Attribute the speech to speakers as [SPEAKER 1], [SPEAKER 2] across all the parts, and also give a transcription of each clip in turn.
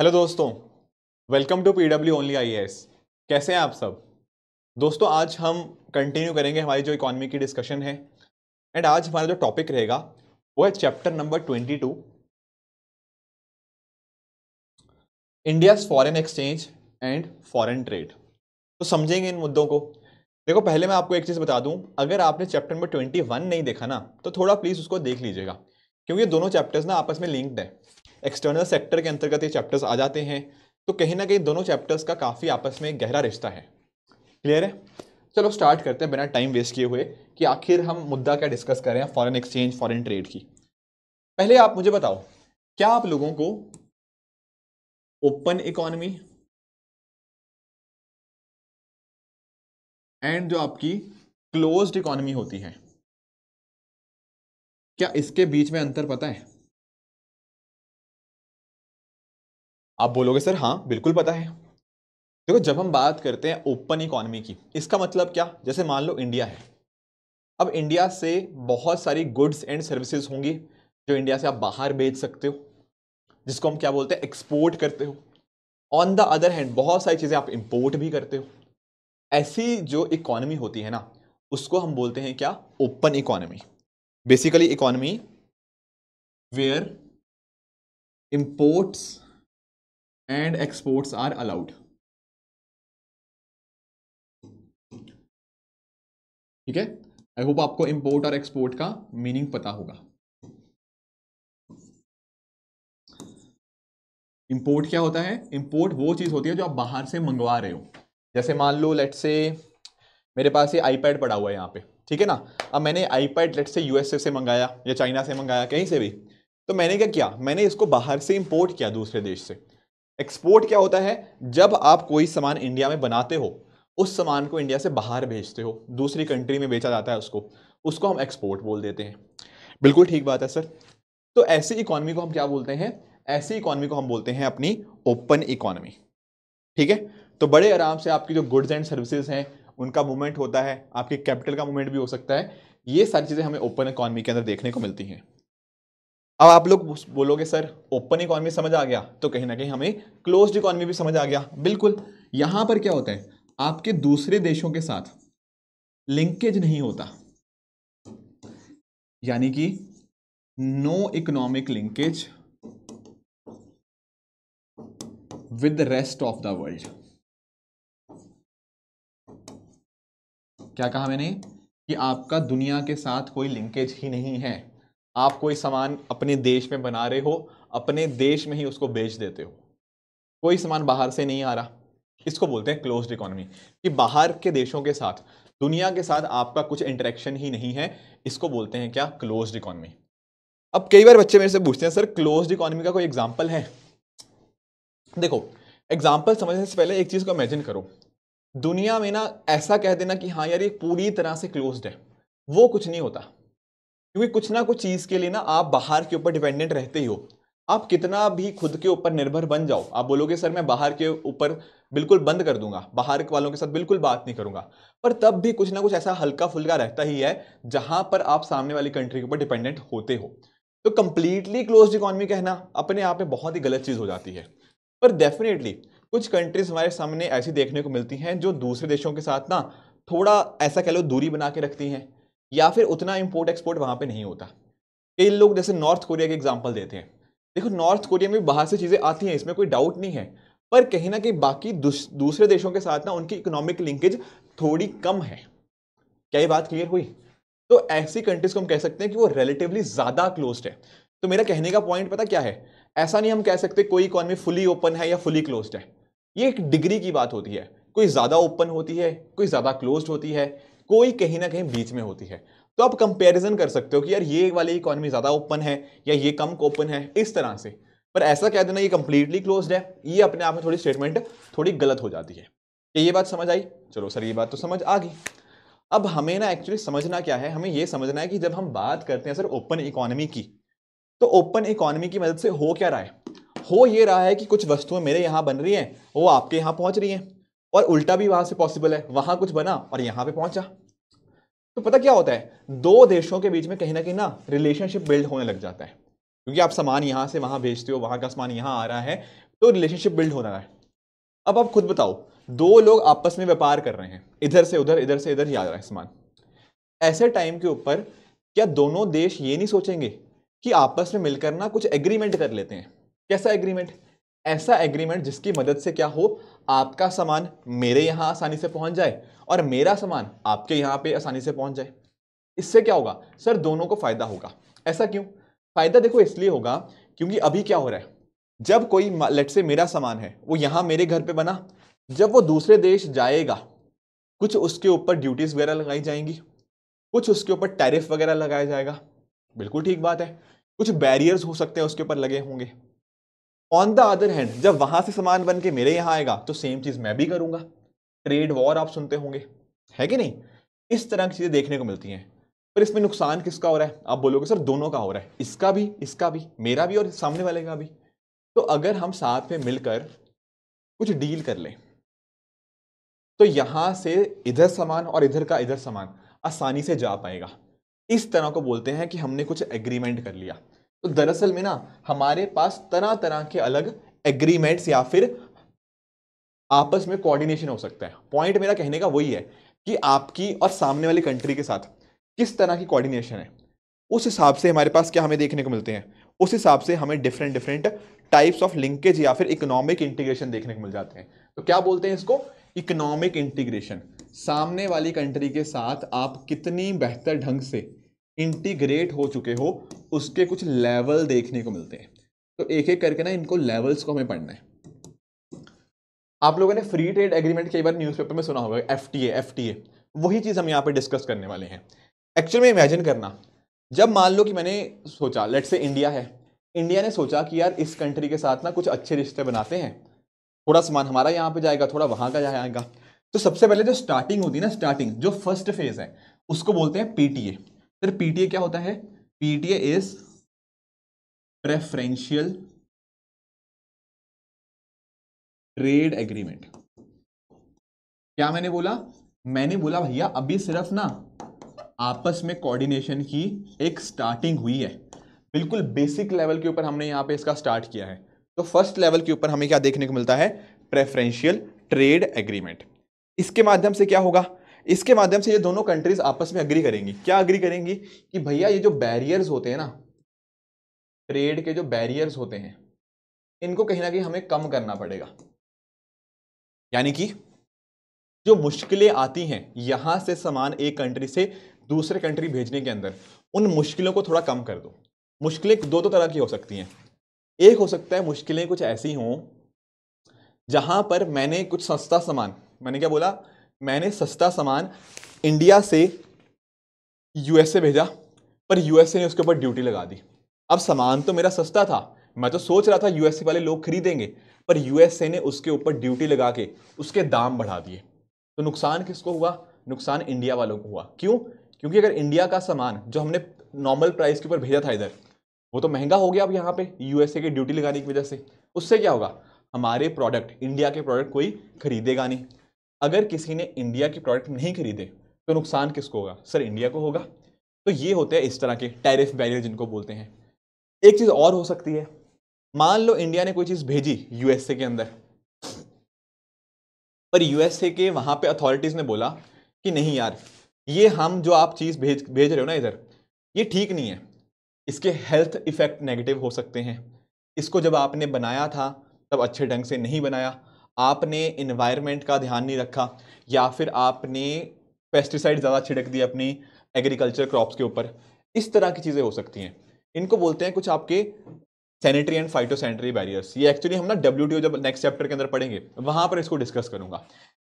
[SPEAKER 1] hello दोस्तों welcome to P W only I कैसे हैं आप सब दोस्तों आज हम कंटिन्यू करेंगे हमारी जो इकोनॉमी की डिस्कशन है एंड आज हमारा जो टॉपिक रहेगा वो है chapter number twenty two India's foreign exchange and foreign trade तो समझेंगे इन मुद्दों को देखो पहले मैं आपको एक चीज़ बता दूं अगर आपने चैप्टर नंबर ट्वेंटी वन नहीं देखा ना तो थोड़ा प्लीज़ उसको देख लीजिएगा क्योंकि दोनों चैप्टर्स ना आपस में लिंक्ड है एक्सटर्नल सेक्टर के अंतर्गत ये चैप्टर्स आ जाते हैं तो कहीं ना कहीं दोनों चैप्टर्स का काफ़ी आपस में गहरा रिश्ता है क्लियर है चलो स्टार्ट करते हैं बिना टाइम वेस्ट किए हुए कि आखिर हम मुद्दा क्या
[SPEAKER 2] डिस्कस कर रहे हैं फॉरेन एक्सचेंज फॉरेन ट्रेड की पहले आप मुझे बताओ क्या आप लोगों को ओपन इकोनॉमी एंड जो आपकी क्लोज्ड इकोनॉमी होती है क्या इसके बीच में अंतर पता है आप बोलोगे सर हाँ बिल्कुल पता है देखो जब हम बात करते
[SPEAKER 1] हैं ओपन इकोनॉमी की इसका मतलब क्या जैसे मान लो इंडिया है अब इंडिया से बहुत सारी गुड्स एंड सर्विसेज होंगी जो इंडिया से आप बाहर बेच सकते हो जिसको हम क्या बोलते हैं एक्सपोर्ट करते हो ऑन द अदर हैंड बहुत सारी चीज़ें आप इम्पोर्ट भी करते हो ऐसी जो इकोनॉमी होती है ना उसको हम बोलते हैं क्या open economy
[SPEAKER 2] basically economy where imports and exports are allowed ठीक है आई होप आपको इंपोर्ट और एक्सपोर्ट का मीनिंग पता होगा
[SPEAKER 1] इंपोर्ट क्या होता है इंपोर्ट वो चीज़ होती है जो आप बाहर से मंगवा रहे हो जैसे मान लो लेट से मेरे पास ये आईपैड पड़ा हुआ है यहाँ पे ठीक है ना अब मैंने आईपैड लेट से यूएसए से मंगाया या चाइना से मंगाया कहीं से भी तो मैंने क्या किया मैंने इसको बाहर से इंपोर्ट किया दूसरे देश से एक्सपोर्ट क्या होता है जब आप कोई सामान इंडिया में बनाते हो उस सामान को इंडिया से बाहर भेजते हो दूसरी कंट्री में बेचा जाता है उसको उसको हम एक्सपोर्ट बोल देते हैं बिल्कुल ठीक बात है सर तो ऐसी इकोनॉमी को हम क्या बोलते हैं ऐसी इकोनॉमी को हम बोलते हैं अपनी ओपन इकोनॉमी ठीक है तो बड़े आराम से आपकी जो गुड्स एंड सर्विसेज हैं उनका मूवमेंट होता है आपके कैपिटल का मूवमेंट भी हो सकता है ये सारी चीज़ें हमें ओपन इकोनॉमी के अंदर देखने को मिलती हैं अब आप लोग बोलोगे सर ओपन इकोनॉमी समझ आ गया तो कहीं ना कहीं हमें क्लोज इकोनॉमी भी समझ आ गया बिल्कुल यहां पर क्या होता है आपके दूसरे देशों के साथ लिंकेज नहीं होता यानी कि no economic linkage
[SPEAKER 2] with the rest of the world क्या कहा मैंने कि आपका दुनिया के साथ कोई
[SPEAKER 1] लिंकेज ही नहीं है आप कोई सामान अपने देश में बना रहे हो अपने देश में ही उसको बेच देते हो कोई सामान बाहर से नहीं आ रहा इसको बोलते हैं क्लोज इकोनॉमी कि बाहर के देशों के साथ दुनिया के साथ आपका कुछ इंटरेक्शन ही नहीं है इसको बोलते हैं क्या क्लोज इकोनॉमी अब कई बार बच्चे मेरे से पूछते हैं सर क्लोज इकोनॉमी का कोई एग्जाम्पल है देखो एग्जाम्पल समझने से पहले एक चीज़ को इमेजिन करो दुनिया में ना ऐसा कह देना कि हाँ यार ये पूरी तरह से क्लोज्ड है वो कुछ नहीं होता क्योंकि कुछ ना कुछ चीज़ के लिए ना आप बाहर के ऊपर डिपेंडेंट रहते ही हो आप कितना भी खुद के ऊपर निर्भर बन जाओ आप बोलोगे सर मैं बाहर के ऊपर बिल्कुल बंद कर दूंगा बाहर वालों के साथ बिल्कुल बात नहीं करूंगा पर तब भी कुछ ना कुछ ऐसा हल्का फुल्का रहता ही है जहां पर आप सामने वाली कंट्री के ऊपर डिपेंडेंट होते हो तो कंप्लीटली क्लोज इकोनॉमी कहना अपने आप में बहुत ही गलत चीज़ हो जाती है पर डेफिनेटली कुछ कंट्रीज हमारे सामने ऐसी देखने को मिलती हैं जो दूसरे देशों के साथ ना थोड़ा ऐसा कह लो दूरी बना के रखती हैं या फिर उतना इम्पोर्ट एक्सपोर्ट वहाँ पर नहीं होता कई लोग जैसे नॉर्थ कोरिया के एग्जाम्पल देते हैं देखो नॉर्थ कोरिया में बाहर से चीज़ें आती हैं इसमें कोई डाउट नहीं है पर कहीं ना कहीं बाकी दूसरे देशों के साथ ना उनकी इकोनॉमिक लिंकेज थोड़ी कम है क्या ये बात क्लियर हुई तो ऐसी कंट्रीज को हम कह सकते हैं कि वो रिलेटिवली ज़्यादा क्लोज्ड है तो मेरा कहने का पॉइंट पता क्या है ऐसा नहीं हम कह सकते कोई इकोनॉमी फुली ओपन है या फुली क्लोज्ड है ये एक डिग्री की बात होती है कोई ज़्यादा ओपन होती है कोई ज़्यादा क्लोज होती है कोई कहीं ना कहीं बीच में होती है तो आप कंपैरिजन कर सकते हो कि यार ये वाली इकोनॉमी ज़्यादा ओपन है या ये कम ओपन है इस तरह से पर ऐसा कह देना ये कंप्लीटली क्लोज है ये अपने आप में थोड़ी स्टेटमेंट थोड़ी गलत हो जाती है क्या ये बात समझ आई चलो सर ये बात तो समझ आ गई अब हमें ना एक्चुअली समझना क्या है हमें ये समझना है कि जब हम बात करते हैं सर ओपन इकोनॉमी की तो ओपन इकोनॉमी की मदद से हो क्या रहा है हो ये रहा है कि कुछ वस्तुएं मेरे यहाँ बन रही हैं वो आपके यहाँ पहुँच रही हैं और उल्टा भी वहां से पॉसिबल है वहां कुछ बना और यहां पे पहुंचा तो पता क्या होता है दो देशों के बीच में कहीं ना कहीं ना रिलेशनशिप बिल्ड होने लग जाता है क्योंकि आप सामान यहाँ से वहाँ भेजते हो वहाँ का सामान यहाँ आ रहा है तो रिलेशनशिप बिल्ड हो रहा है अब आप खुद बताओ दो लोग आपस में व्यापार कर रहे हैं इधर से उधर इधर से इधर ही आ रहा है सामान ऐसे टाइम के ऊपर क्या दोनों देश ये नहीं सोचेंगे कि आपस में मिलकर ना कुछ एग्रीमेंट कर लेते हैं कैसा एग्रीमेंट ऐसा एग्रीमेंट जिसकी मदद से क्या हो आपका सामान मेरे यहाँ आसानी से पहुँच जाए और मेरा सामान आपके यहाँ पे आसानी से पहुँच जाए इससे क्या होगा सर दोनों को फ़ायदा होगा ऐसा क्यों फ़ायदा देखो इसलिए होगा क्योंकि अभी क्या हो रहा है जब कोई लेट से मेरा सामान है वो यहाँ मेरे घर पे बना जब वो दूसरे देश जाएगा कुछ उसके ऊपर ड्यूटीज़ वगैरह लगाई जाएंगी कुछ उसके ऊपर टैरिफ वगैरह लगाया जाएगा बिल्कुल ठीक बात है कुछ बैरियर्स हो सकते हैं उसके ऊपर लगे होंगे ऑन द अदर हैंड जब वहां से सामान बन के मेरे यहाँ आएगा तो सेम चीज मैं भी करूंगा ट्रेड वॉर आप सुनते होंगे है कि नहीं इस तरह की चीजें देखने को मिलती हैं पर इसमें नुकसान किसका हो रहा है आप बोलोगे सर दोनों का हो रहा है इसका भी इसका भी मेरा भी और सामने वाले का भी तो अगर हम साथ में मिलकर कुछ डील कर लें तो यहां से इधर सामान और इधर का इधर सामान आसानी से जा पाएगा इस तरह को बोलते हैं कि हमने कुछ एग्रीमेंट कर लिया तो दरअसल में ना हमारे पास तरह तरह के अलग एग्रीमेंट्स या फिर आपस में कोऑर्डिनेशन हो सकता है पॉइंट मेरा कहने का वही है कि आपकी और सामने वाली कंट्री के साथ किस तरह की कोऑर्डिनेशन है उस हिसाब से हमारे पास क्या हमें देखने को मिलते हैं उस हिसाब से हमें different different types of linkage या फिर इकोनॉमिक इंटीग्रेशन देखने को मिल जाते हैं तो क्या बोलते हैं इसको इकोनॉमिक इंटीग्रेशन सामने वाली कंट्री के साथ आप कितनी बेहतर ढंग से इंटीग्रेट हो चुके हो उसके कुछ लेवल देखने को मिलते हैं तो एक एक करके ना इनको लेवल्स को हमें पढ़ना है आप लोगों ने फ्री ट्रेड एग्रीमेंट कई बार न्यूज़पेपर में सुना होगा एफ टी एफ टी वही चीज़ हम यहाँ पर डिस्कस करने वाले हैं एक्चुअल में इमेजिन करना जब मान लो कि मैंने सोचा लेट से इंडिया है इंडिया ने सोचा कि यार इस कंट्री के साथ ना कुछ अच्छे रिश्ते बनाते हैं थोड़ा सामान हमारा यहाँ पे जाएगा थोड़ा वहाँ का जाएगा तो सबसे पहले जो स्टार्टिंग होती है ना स्टार्टिंग जो फर्स्ट फेज़ है उसको बोलते हैं पीटीए फिर पीटीए
[SPEAKER 2] क्या होता है PTA is preferential trade agreement क्या
[SPEAKER 1] मैंने बोला मैंने बोला भैया अभी सिर्फ ना आपस में कोऑर्डिनेशन की एक स्टार्टिंग हुई है बिल्कुल बेसिक लेवल के ऊपर हमने यहाँ पे इसका स्टार्ट किया है तो फर्स्ट लेवल के ऊपर हमें क्या देखने को मिलता है प्रेफरेंशियल ट्रेड एग्रीमेंट इसके माध्यम से क्या होगा इसके माध्यम से ये दोनों कंट्रीज आपस में अग्री करेंगी क्या अग्री करेंगी कि
[SPEAKER 2] भैया ये जो बैरियर्स होते हैं ना ट्रेड के जो बैरियर्स होते हैं इनको कहीं ना कहीं हमें कम करना पड़ेगा यानी कि
[SPEAKER 1] जो मुश्किलें आती हैं यहां से सामान एक कंट्री से दूसरे कंट्री भेजने के अंदर उन मुश्किलों को थोड़ा कम कर दो मुश्किलें दो दो तरह की हो सकती हैं एक हो सकता है मुश्किलें कुछ ऐसी हों जहां पर मैंने कुछ सस्ता सामान मैंने क्या बोला मैंने सस्ता सामान इंडिया से यूएसए भेजा पर यूएसए ने उसके ऊपर ड्यूटी लगा दी अब सामान तो मेरा सस्ता था मैं तो सोच रहा था यूएसए वाले लोग खरीदेंगे पर यूएसए ने उसके ऊपर ड्यूटी लगा के उसके दाम बढ़ा दिए तो नुकसान किसको हुआ नुकसान इंडिया वालों को हुआ क्यों क्योंकि अगर इंडिया का सामान जो हमने नॉर्मल प्राइस के ऊपर भेजा था इधर वो तो महंगा हो गया अब यहाँ पे यूएसए की ड्यूटी लगाने की वजह से उससे क्या होगा हमारे प्रोडक्ट इंडिया के प्रोडक्ट कोई खरीदेगा नहीं अगर किसी ने इंडिया के प्रोडक्ट नहीं खरीदे तो नुकसान किसको होगा सर इंडिया को होगा तो ये होते हैं इस तरह के टैरिफ बैरियर जिनको बोलते हैं एक चीज़ और हो सकती है मान लो इंडिया ने कोई चीज़ भेजी यूएसए के अंदर पर यूएसए के वहाँ पे अथॉरिटीज़ ने बोला कि नहीं यार ये हम जो आप चीज़ भेज भेज रहे हो ना इधर ये ठीक नहीं है इसके हेल्थ इफ़ेक्ट नेगेटिव हो सकते हैं इसको जब आपने बनाया था तब अच्छे ढंग से नहीं बनाया आपने इन्वायरमेंट का ध्यान नहीं रखा या फिर आपने पेस्टिसाइड ज़्यादा छिड़क दिए अपनी एग्रीकल्चर क्रॉप्स के ऊपर इस तरह की चीज़ें हो सकती हैं इनको बोलते हैं कुछ आपके सैनिटरी एंड फाइटोसैनिटरी बैरियर्स ये एक्चुअली हम ना डब्ल्यू जब नेक्स्ट चैप्टर के अंदर पढ़ेंगे वहाँ पर इसको डिस्कस करूँगा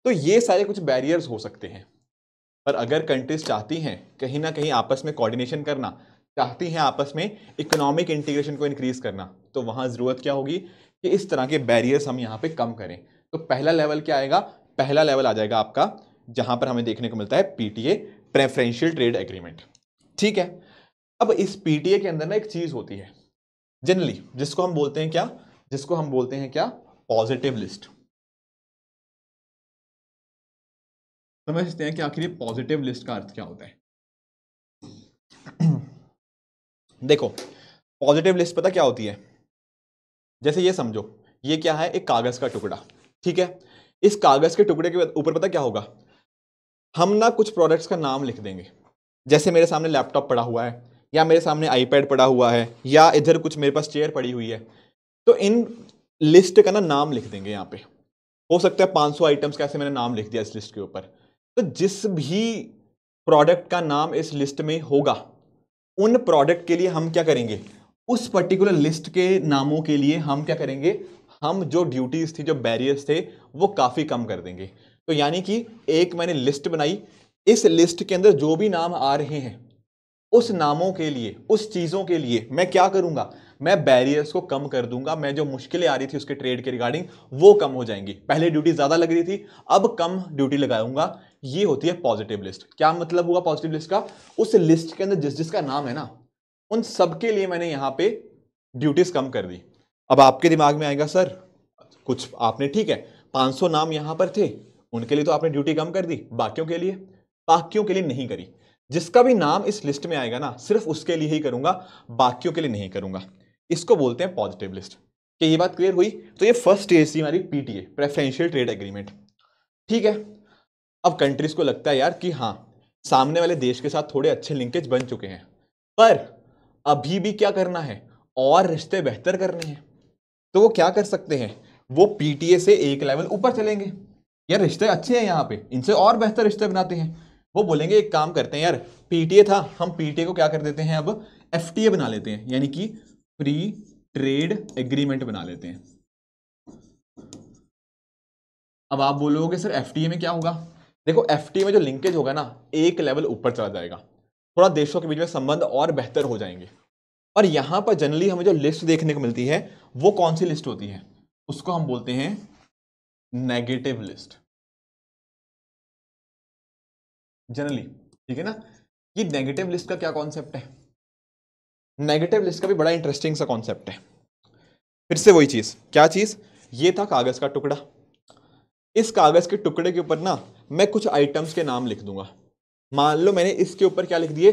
[SPEAKER 1] तो ये सारे कुछ बैरियर्स हो सकते हैं पर अगर कंट्रीज चाहती हैं कहीं ना कहीं आपस में कोऑर्डिनेशन करना चाहती हैं आपस में इकोनॉमिक इंटीग्रेशन को इंक्रीज करना तो वहाँ ज़रूरत क्या होगी कि इस तरह के बैरियर्स हम यहाँ पे कम करें तो पहला लेवल क्या आएगा पहला लेवल आ जाएगा आपका जहाँ पर हमें देखने को मिलता है पीटीए प्रेफरेंशियल ट्रेड एग्रीमेंट ठीक है अब इस पीटीए के अंदर ना एक चीज़ होती है जनरली जिसको हम बोलते हैं क्या
[SPEAKER 2] जिसको हम बोलते हैं क्या पॉजिटिव लिस्ट समझते हैं कि आखिर ये पॉजिटिव लिस्ट का अर्थ क्या होता है देखो पॉजिटिव लिस्ट पता क्या होती है जैसे
[SPEAKER 1] ये समझो ये क्या है एक कागज़ का टुकड़ा ठीक है इस कागज़ के टुकड़े के ऊपर पता क्या होगा हम ना कुछ प्रोडक्ट्स का नाम लिख देंगे जैसे मेरे सामने लैपटॉप पड़ा हुआ है या मेरे सामने आईपैड पड़ा हुआ है या इधर कुछ मेरे पास चेयर पड़ी हुई है तो इन लिस्ट का ना नाम लिख देंगे यहाँ पे हो सकता है 500 आइटम्स का ऐसे मैंने नाम लिख दिया इस लिस्ट के ऊपर तो जिस भी प्रोडक्ट का नाम इस लिस्ट में होगा उन प्रोडक्ट के लिए हम क्या करेंगे उस पर्टिकुलर लिस्ट के नामों के लिए हम क्या करेंगे हम जो ड्यूटीज़ थी जो बैरियर्स थे वो काफ़ी कम कर देंगे तो यानी कि एक मैंने लिस्ट बनाई इस लिस्ट के अंदर जो भी नाम आ रहे हैं उस नामों के लिए उस चीज़ों के लिए मैं क्या करूँगा मैं बैरियर्स को कम कर दूंगा मैं जो मुश्किलें आ रही थी उसके ट्रेड के रिगार्डिंग वो कम हो जाएंगी पहले ड्यूटी ज़्यादा लग रही थी अब कम ड्यूटी लगाऊंगा ये होती है पॉजिटिव लिस्ट क्या मतलब हुआ पॉजिटिव लिस्ट का उस लिस्ट के अंदर जिस जिसका नाम है ना उन सबके लिए मैंने यहाँ पे ड्यूटीज़ कम कर दी अब आपके दिमाग में आएगा सर कुछ आपने ठीक है 500 नाम यहाँ पर थे उनके लिए तो आपने ड्यूटी कम कर दी बाकियों के लिए बाकियों के लिए नहीं करी जिसका भी नाम इस लिस्ट में आएगा ना सिर्फ उसके लिए ही करूँगा बाकियों के लिए नहीं करूँगा इसको बोलते हैं पॉजिटिव लिस्ट कि ये बात क्लियर हुई तो ये फर्स्ट स्टेज थी हमारी पीटीए प्रेफरेंशियल ट्रेड एग्रीमेंट ठीक है अब कंट्रीज़ को लगता है यार कि हाँ सामने वाले देश के साथ थोड़े अच्छे लिंकेज बन चुके हैं पर अभी भी क्या करना है और रिश्ते बेहतर करने हैं तो वो क्या कर सकते हैं वो पीटीए से एक लेवल ऊपर चलेंगे यार रिश्ते अच्छे हैं यहाँ पे इनसे और बेहतर रिश्ते बनाते हैं वो बोलेंगे एक काम करते हैं यार पीटीए था हम पीटीए को क्या कर देते हैं अब एफटीए बना लेते हैं यानी कि फ्री ट्रेड एग्रीमेंट बना लेते हैं अब आप बोलोगे सर एफटीए में क्या होगा देखो एफटीए में जो लिंकेज होगा ना एक लेवल ऊपर चला जाएगा थोड़ा देशों के बीच में संबंध और बेहतर हो जाएंगे और यहाँ पर जनरली हमें जो लिस्ट देखने को मिलती है वो कौन सी लिस्ट
[SPEAKER 2] होती है उसको हम बोलते हैं नेगेटिव लिस्ट जनरली ठीक है ना ये नेगेटिव लिस्ट का क्या कॉन्सेप्ट है नेगेटिव लिस्ट का भी बड़ा इंटरेस्टिंग सा कॉन्सेप्ट है फिर से वही चीज़
[SPEAKER 1] क्या चीज़ ये था कागज़ का टुकड़ा इस कागज़ के टुकड़े के ऊपर ना मैं कुछ आइटम्स के नाम लिख दूंगा मान लो मैंने इसके ऊपर क्या लिख दिए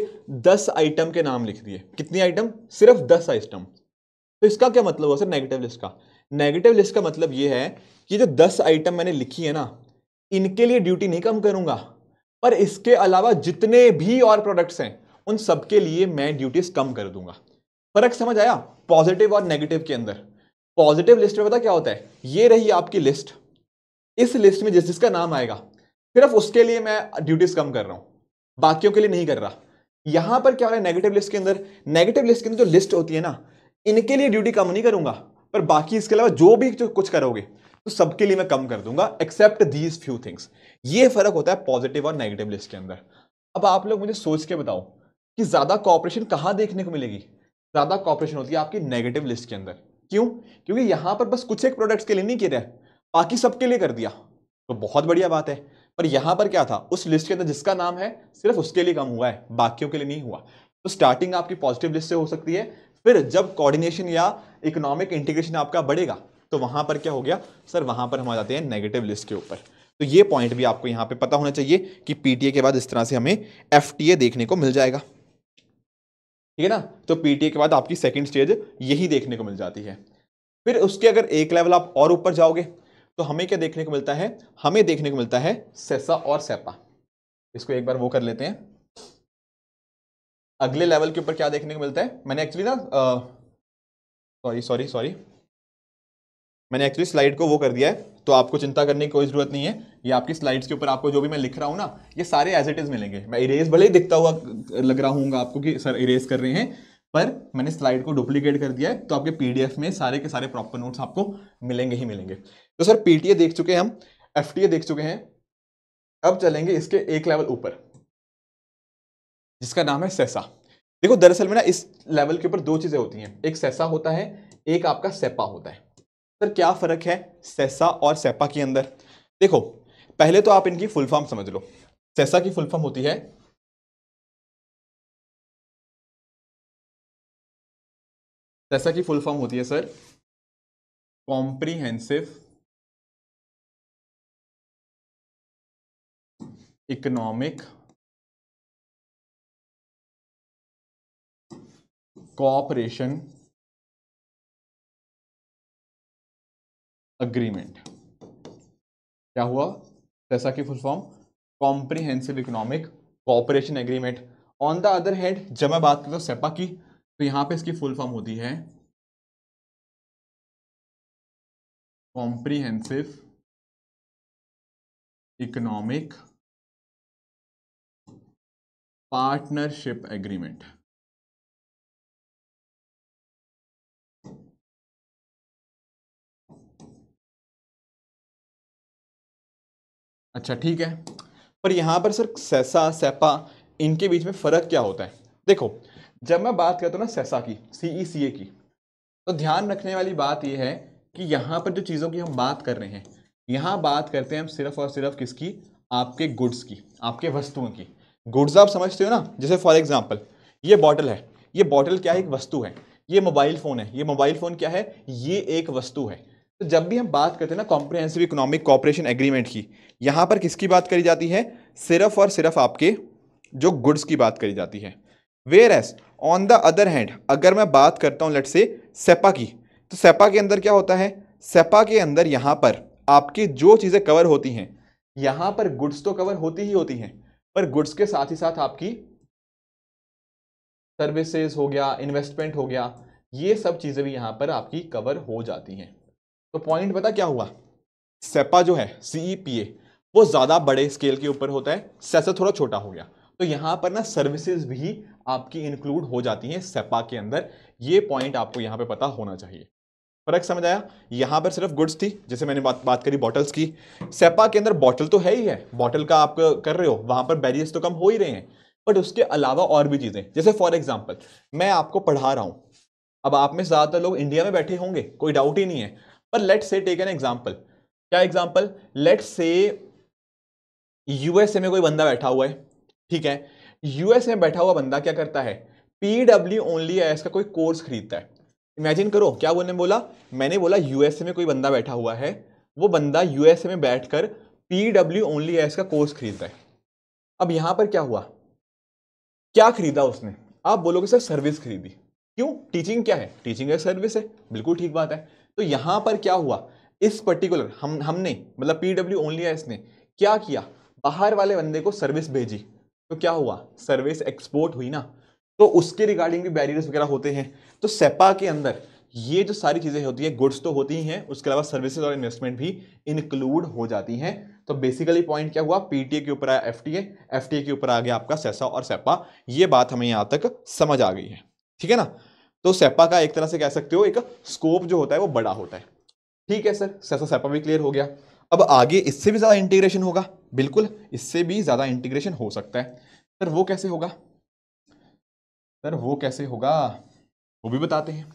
[SPEAKER 1] दस आइटम के नाम लिख दिए कितनी आइटम सिर्फ दस आइटम तो इसका क्या मतलब हुआ सर नेगेटिव लिस्ट का नेगेटिव लिस्ट का मतलब ये है कि जो दस आइटम मैंने लिखी है ना इनके लिए ड्यूटी नहीं कम करूंगा पर इसके अलावा जितने भी और प्रोडक्ट्स हैं उन सबके लिए मैं ड्यूटीज कम कर दूंगा फर्क समझ आया पॉजिटिव और नेगेटिव के अंदर पॉजिटिव लिस्ट में पता क्या होता है ये रही आपकी लिस्ट इस लिस्ट में जिस जिसका नाम आएगा सिर्फ उसके लिए मैं ड्यूटीज कम कर रहा हूँ बाकियों के लिए नहीं कर रहा यहां पर क्या हो रहा है नेगेटिव लिस्ट के अंदर नेगेटिव लिस्ट के अंदर जो लिस्ट होती है ना इनके लिए ड्यूटी कम नहीं करूंगा पर बाकी इसके अलावा जो भी जो कुछ करोगे तो सबके लिए मैं कम कर दूंगा एक्सेप्ट दीज फ्यू थिंग्स ये फर्क होता है पॉजिटिव और नेगेटिव लिस्ट के अंदर अब आप लोग मुझे सोच के बताओ कि ज्यादा कॉपरेशन कहाँ देखने को मिलेगी ज्यादा कॉपरेशन होती है आपकी नेगेटिव लिस्ट के अंदर क्यों क्योंकि यहां पर बस कुछ एक प्रोडक्ट्स के लिए नहीं किया बाकी सबके लिए कर दिया तो बहुत बढ़िया बात है पर यहां पर क्या था उस लिस्ट के अंदर जिसका नाम है सिर्फ उसके लिए कम हुआ है बाकियों के लिए नहीं हुआ तो स्टार्टिंग आपकी पॉजिटिव लिस्ट से हो सकती है फिर जब कोऑर्डिनेशन या इकोनॉमिक इंटीग्रेशन आपका बढ़ेगा तो वहां पर क्या हो गया सर वहां पर हम आ जाते हैं नेगेटिव लिस्ट के ऊपर तो ये पॉइंट भी आपको यहां पे पता होना चाहिए कि पीटीए के बाद इस तरह से हमें एफ देखने को मिल जाएगा ठीक है ना तो पीटीए के बाद आपकी सेकेंड स्टेज यही देखने को मिल जाती है फिर उसके अगर एक लेवल आप और ऊपर जाओगे तो हमें क्या देखने को मिलता है हमें देखने को मिलता है सेसा और सेपा इसको एक बार वो कर लेते हैं अगले लेवल के ऊपर क्या देखने को मिलता है मैंने एक्चुअली ना सॉरी सॉरी सॉरी मैंने एक्चुअली स्लाइड को वो कर दिया है तो आपको चिंता करने की कोई ज़रूरत नहीं है ये आपकी स्लाइड्स के ऊपर आपको जो भी मैं लिख रहा हूँ ना ये सारे एज इट इज़ मिलेंगे मैं इरेज भले ही दिखता हुआ लग रहा हूँ आपको कि सर इरेज कर रहे हैं पर मैंने स्लाइड को डुप्लीकेट कर दिया है तो आपके पीडीएफ में सारे के सारे प्रॉपर नोट्स आपको मिलेंगे ही मिलेंगे तो सर पीटीए देख चुके हैं हम एफ देख चुके हैं अब चलेंगे इसके एक लेवल ऊपर जिसका नाम है सेसा देखो दरअसल में ना इस लेवल के ऊपर दो चीज़ें होती हैं एक सेसा होता है एक आपका सेपा होता है सर क्या फ़र्क है सेसा और सेपा के अंदर देखो पहले तो आप इनकी फुल फॉर्म
[SPEAKER 2] समझ लो सेसा की फुल फॉर्म होती है जैसा कि फुल फॉर्म होती है sir comprehensive economic cooperation agreement क्या हुआ जैसा कि full form
[SPEAKER 1] comprehensive economic cooperation agreement on the other hand जब मैं बात करता हूँ
[SPEAKER 2] सेपा की तो यहां पे इसकी फुल फॉर्म होती है कॉम्प्रीहेंसिव इकोनॉमिक पार्टनरशिप एग्रीमेंट अच्छा ठीक है पर यहां पर सर सेसा सेपा इनके बीच में फ़र्क क्या होता है देखो
[SPEAKER 1] जब मैं बात करता हूँ ना सेसा की ई सी ए की तो ध्यान रखने वाली बात यह है कि यहाँ पर जो चीज़ों की हम बात कर रहे हैं यहाँ बात करते हैं हम सिर्फ और सिर्फ किसकी आपके गुड्स की आपके वस्तुओं की गुड्स आप समझते हो ना जैसे फॉर एग्जाम्पल ये बॉटल है ये बॉटल क्या है एक वस्तु है ये मोबाइल फ़ोन है ये मोबाइल फ़ोन क्या है ये एक वस्तु है तो जब भी हम बात करते हैं ना कॉम्प्रिहेंसिव इकोनॉमिक कॉपरेशन एग्रीमेंट की यहाँ पर किसकी बात करी जाती है सिर्फ और सिर्फ आपके जो गुड्स की बात करी जाती है whereas on the other hand अगर मैं बात करता हूँ लट से सेपा की तो सेपा के अंदर क्या होता है सेपा के अंदर यहाँ पर आपकी जो चीज़ें कवर होती हैं यहाँ पर गुड्स तो कवर होती ही होती हैं पर गुड्स के साथ ही साथ आपकी सर्विसेज हो गया इन्वेस्टमेंट हो गया ये सब चीज़ें भी यहाँ पर आपकी कवर हो जाती हैं तो पॉइंट पता क्या हुआ सेपा जो है सीई पी ए वो ज़्यादा बड़े स्केल के ऊपर होता है सेसा थोड़ा छोटा हो गया तो यहाँ पर ना सर्विसेज भी आपकी इंक्लूड हो जाती हैं सेपा के अंदर ये पॉइंट आपको यहाँ पे पता होना चाहिए फर्क समझ आया यहाँ पर सिर्फ गुड्स थी जैसे मैंने बात बात करी बॉटल्स की सेपा के अंदर बॉटल तो है ही है बॉटल का आप कर रहे हो वहाँ पर बैरियर्स तो कम हो ही रहे हैं बट उसके अलावा और भी चीज़ें जैसे फॉर एग्जाम्पल मैं आपको पढ़ा रहा हूँ अब आप में ज़्यादातर लोग इंडिया में बैठे होंगे कोई डाउट ही नहीं है पर let say take an example क्या एग्जाम्पल लेट से यूएसए में कोई बंदा बैठा हुआ है ठीक है यूएस में बैठा हुआ बंदा क्या करता है पीडब्ल्यू ओनली आई का कोई कोर्स खरीदता है इमेजिन करो क्या बोलने बोला मैंने बोला यूएसए में कोई बंदा बैठा हुआ है वो बंदा यूएसए में बैठकर पीडब्ल्यू ओनली आई का कोर्स खरीदता है अब यहाँ पर क्या हुआ क्या खरीदा उसने आप बोलोगे सर सर्विस खरीदी क्यों टीचिंग क्या है टीचिंग एक सर्विस है बिल्कुल ठीक बात है तो यहाँ पर क्या हुआ इस पर्टिकुलर हम हमने मतलब पी डब्ल्यू ओनली आई ने क्या किया बाहर वाले बंदे को सर्विस भेजी तो क्या हुआ सर्विस एक्सपोर्ट हुई ना तो उसके रिगार्डिंग भी बैरियर्स वगैरह होते हैं तो सेपा के अंदर ये जो सारी चीज़ें होती है गुड्स तो होती ही हैं उसके अलावा सर्विसेज और इन्वेस्टमेंट भी इंक्लूड हो जाती हैं तो बेसिकली पॉइंट क्या हुआ पीटीए के ऊपर आया एफटीए एफटीए के ऊपर आ गया आपका सेसा और सेपा ये बात हमें यहाँ तक समझ आ गई है ठीक है ना तो सेपा का एक तरह से कह सकते हो एक स्कोप जो होता है वो बड़ा होता है ठीक है सर सेसा सेपा भी क्लियर हो गया अब आगे इससे भी ज़्यादा इंटीग्रेशन होगा बिल्कुल इससे भी ज़्यादा इंटीग्रेशन हो सकता है सर वो कैसे होगा सर वो कैसे होगा वो भी बताते हैं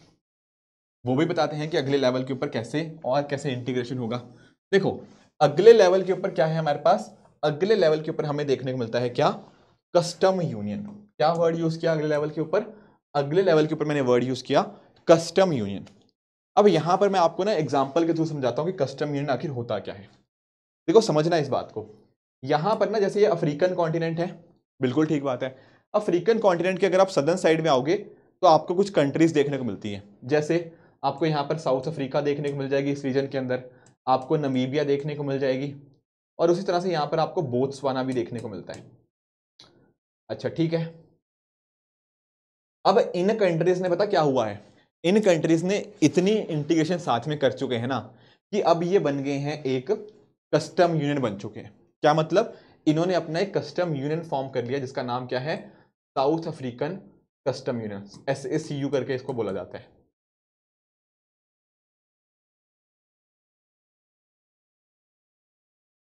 [SPEAKER 1] वो भी बताते हैं कि अगले लेवल के ऊपर कैसे और कैसे इंटीग्रेशन होगा देखो अगले लेवल के ऊपर क्या है हमारे पास अगले लेवल के ऊपर हमें देखने को मिलता है क्या कस्टम यूनियन क्या वर्ड यूज़ किया अगले लेवल के ऊपर अगले लेवल के ऊपर मैंने वर्ड यूज़ किया कस्टम यूनियन अब यहाँ पर मैं आपको ना एग्जाम्पल के थ्रू समझाता हूँ कि कस्टम यूनियन आखिर होता क्या है देखो समझना इस बात को यहाँ पर ना जैसे ये अफ्रीकन कॉन्टिनेंट है बिल्कुल ठीक बात है अफ्रीकन कॉन्टिनेंट के अगर आप सदर्न साइड में आओगे तो आपको कुछ कंट्रीज़ देखने को मिलती हैं जैसे आपको यहाँ पर साउथ अफ्रीका देखने को मिल जाएगी इस रीजन के अंदर आपको नमीबिया देखने को मिल जाएगी और उसी तरह से यहाँ पर आपको बोत्सवाना भी देखने को मिलता है अच्छा ठीक है अब इन कंट्रीज़ ने पता क्या हुआ है इन कंट्रीज़ ने इतनी इंटीग्रेशन साथ में कर चुके हैं ना कि अब ये बन गए हैं एक कस्टम यूनियन बन चुके हैं क्या मतलब इन्होंने अपना एक कस्टम यूनियन फॉर्म कर लिया जिसका नाम क्या है South African custom
[SPEAKER 2] union S S U करके इसको बोला जाता है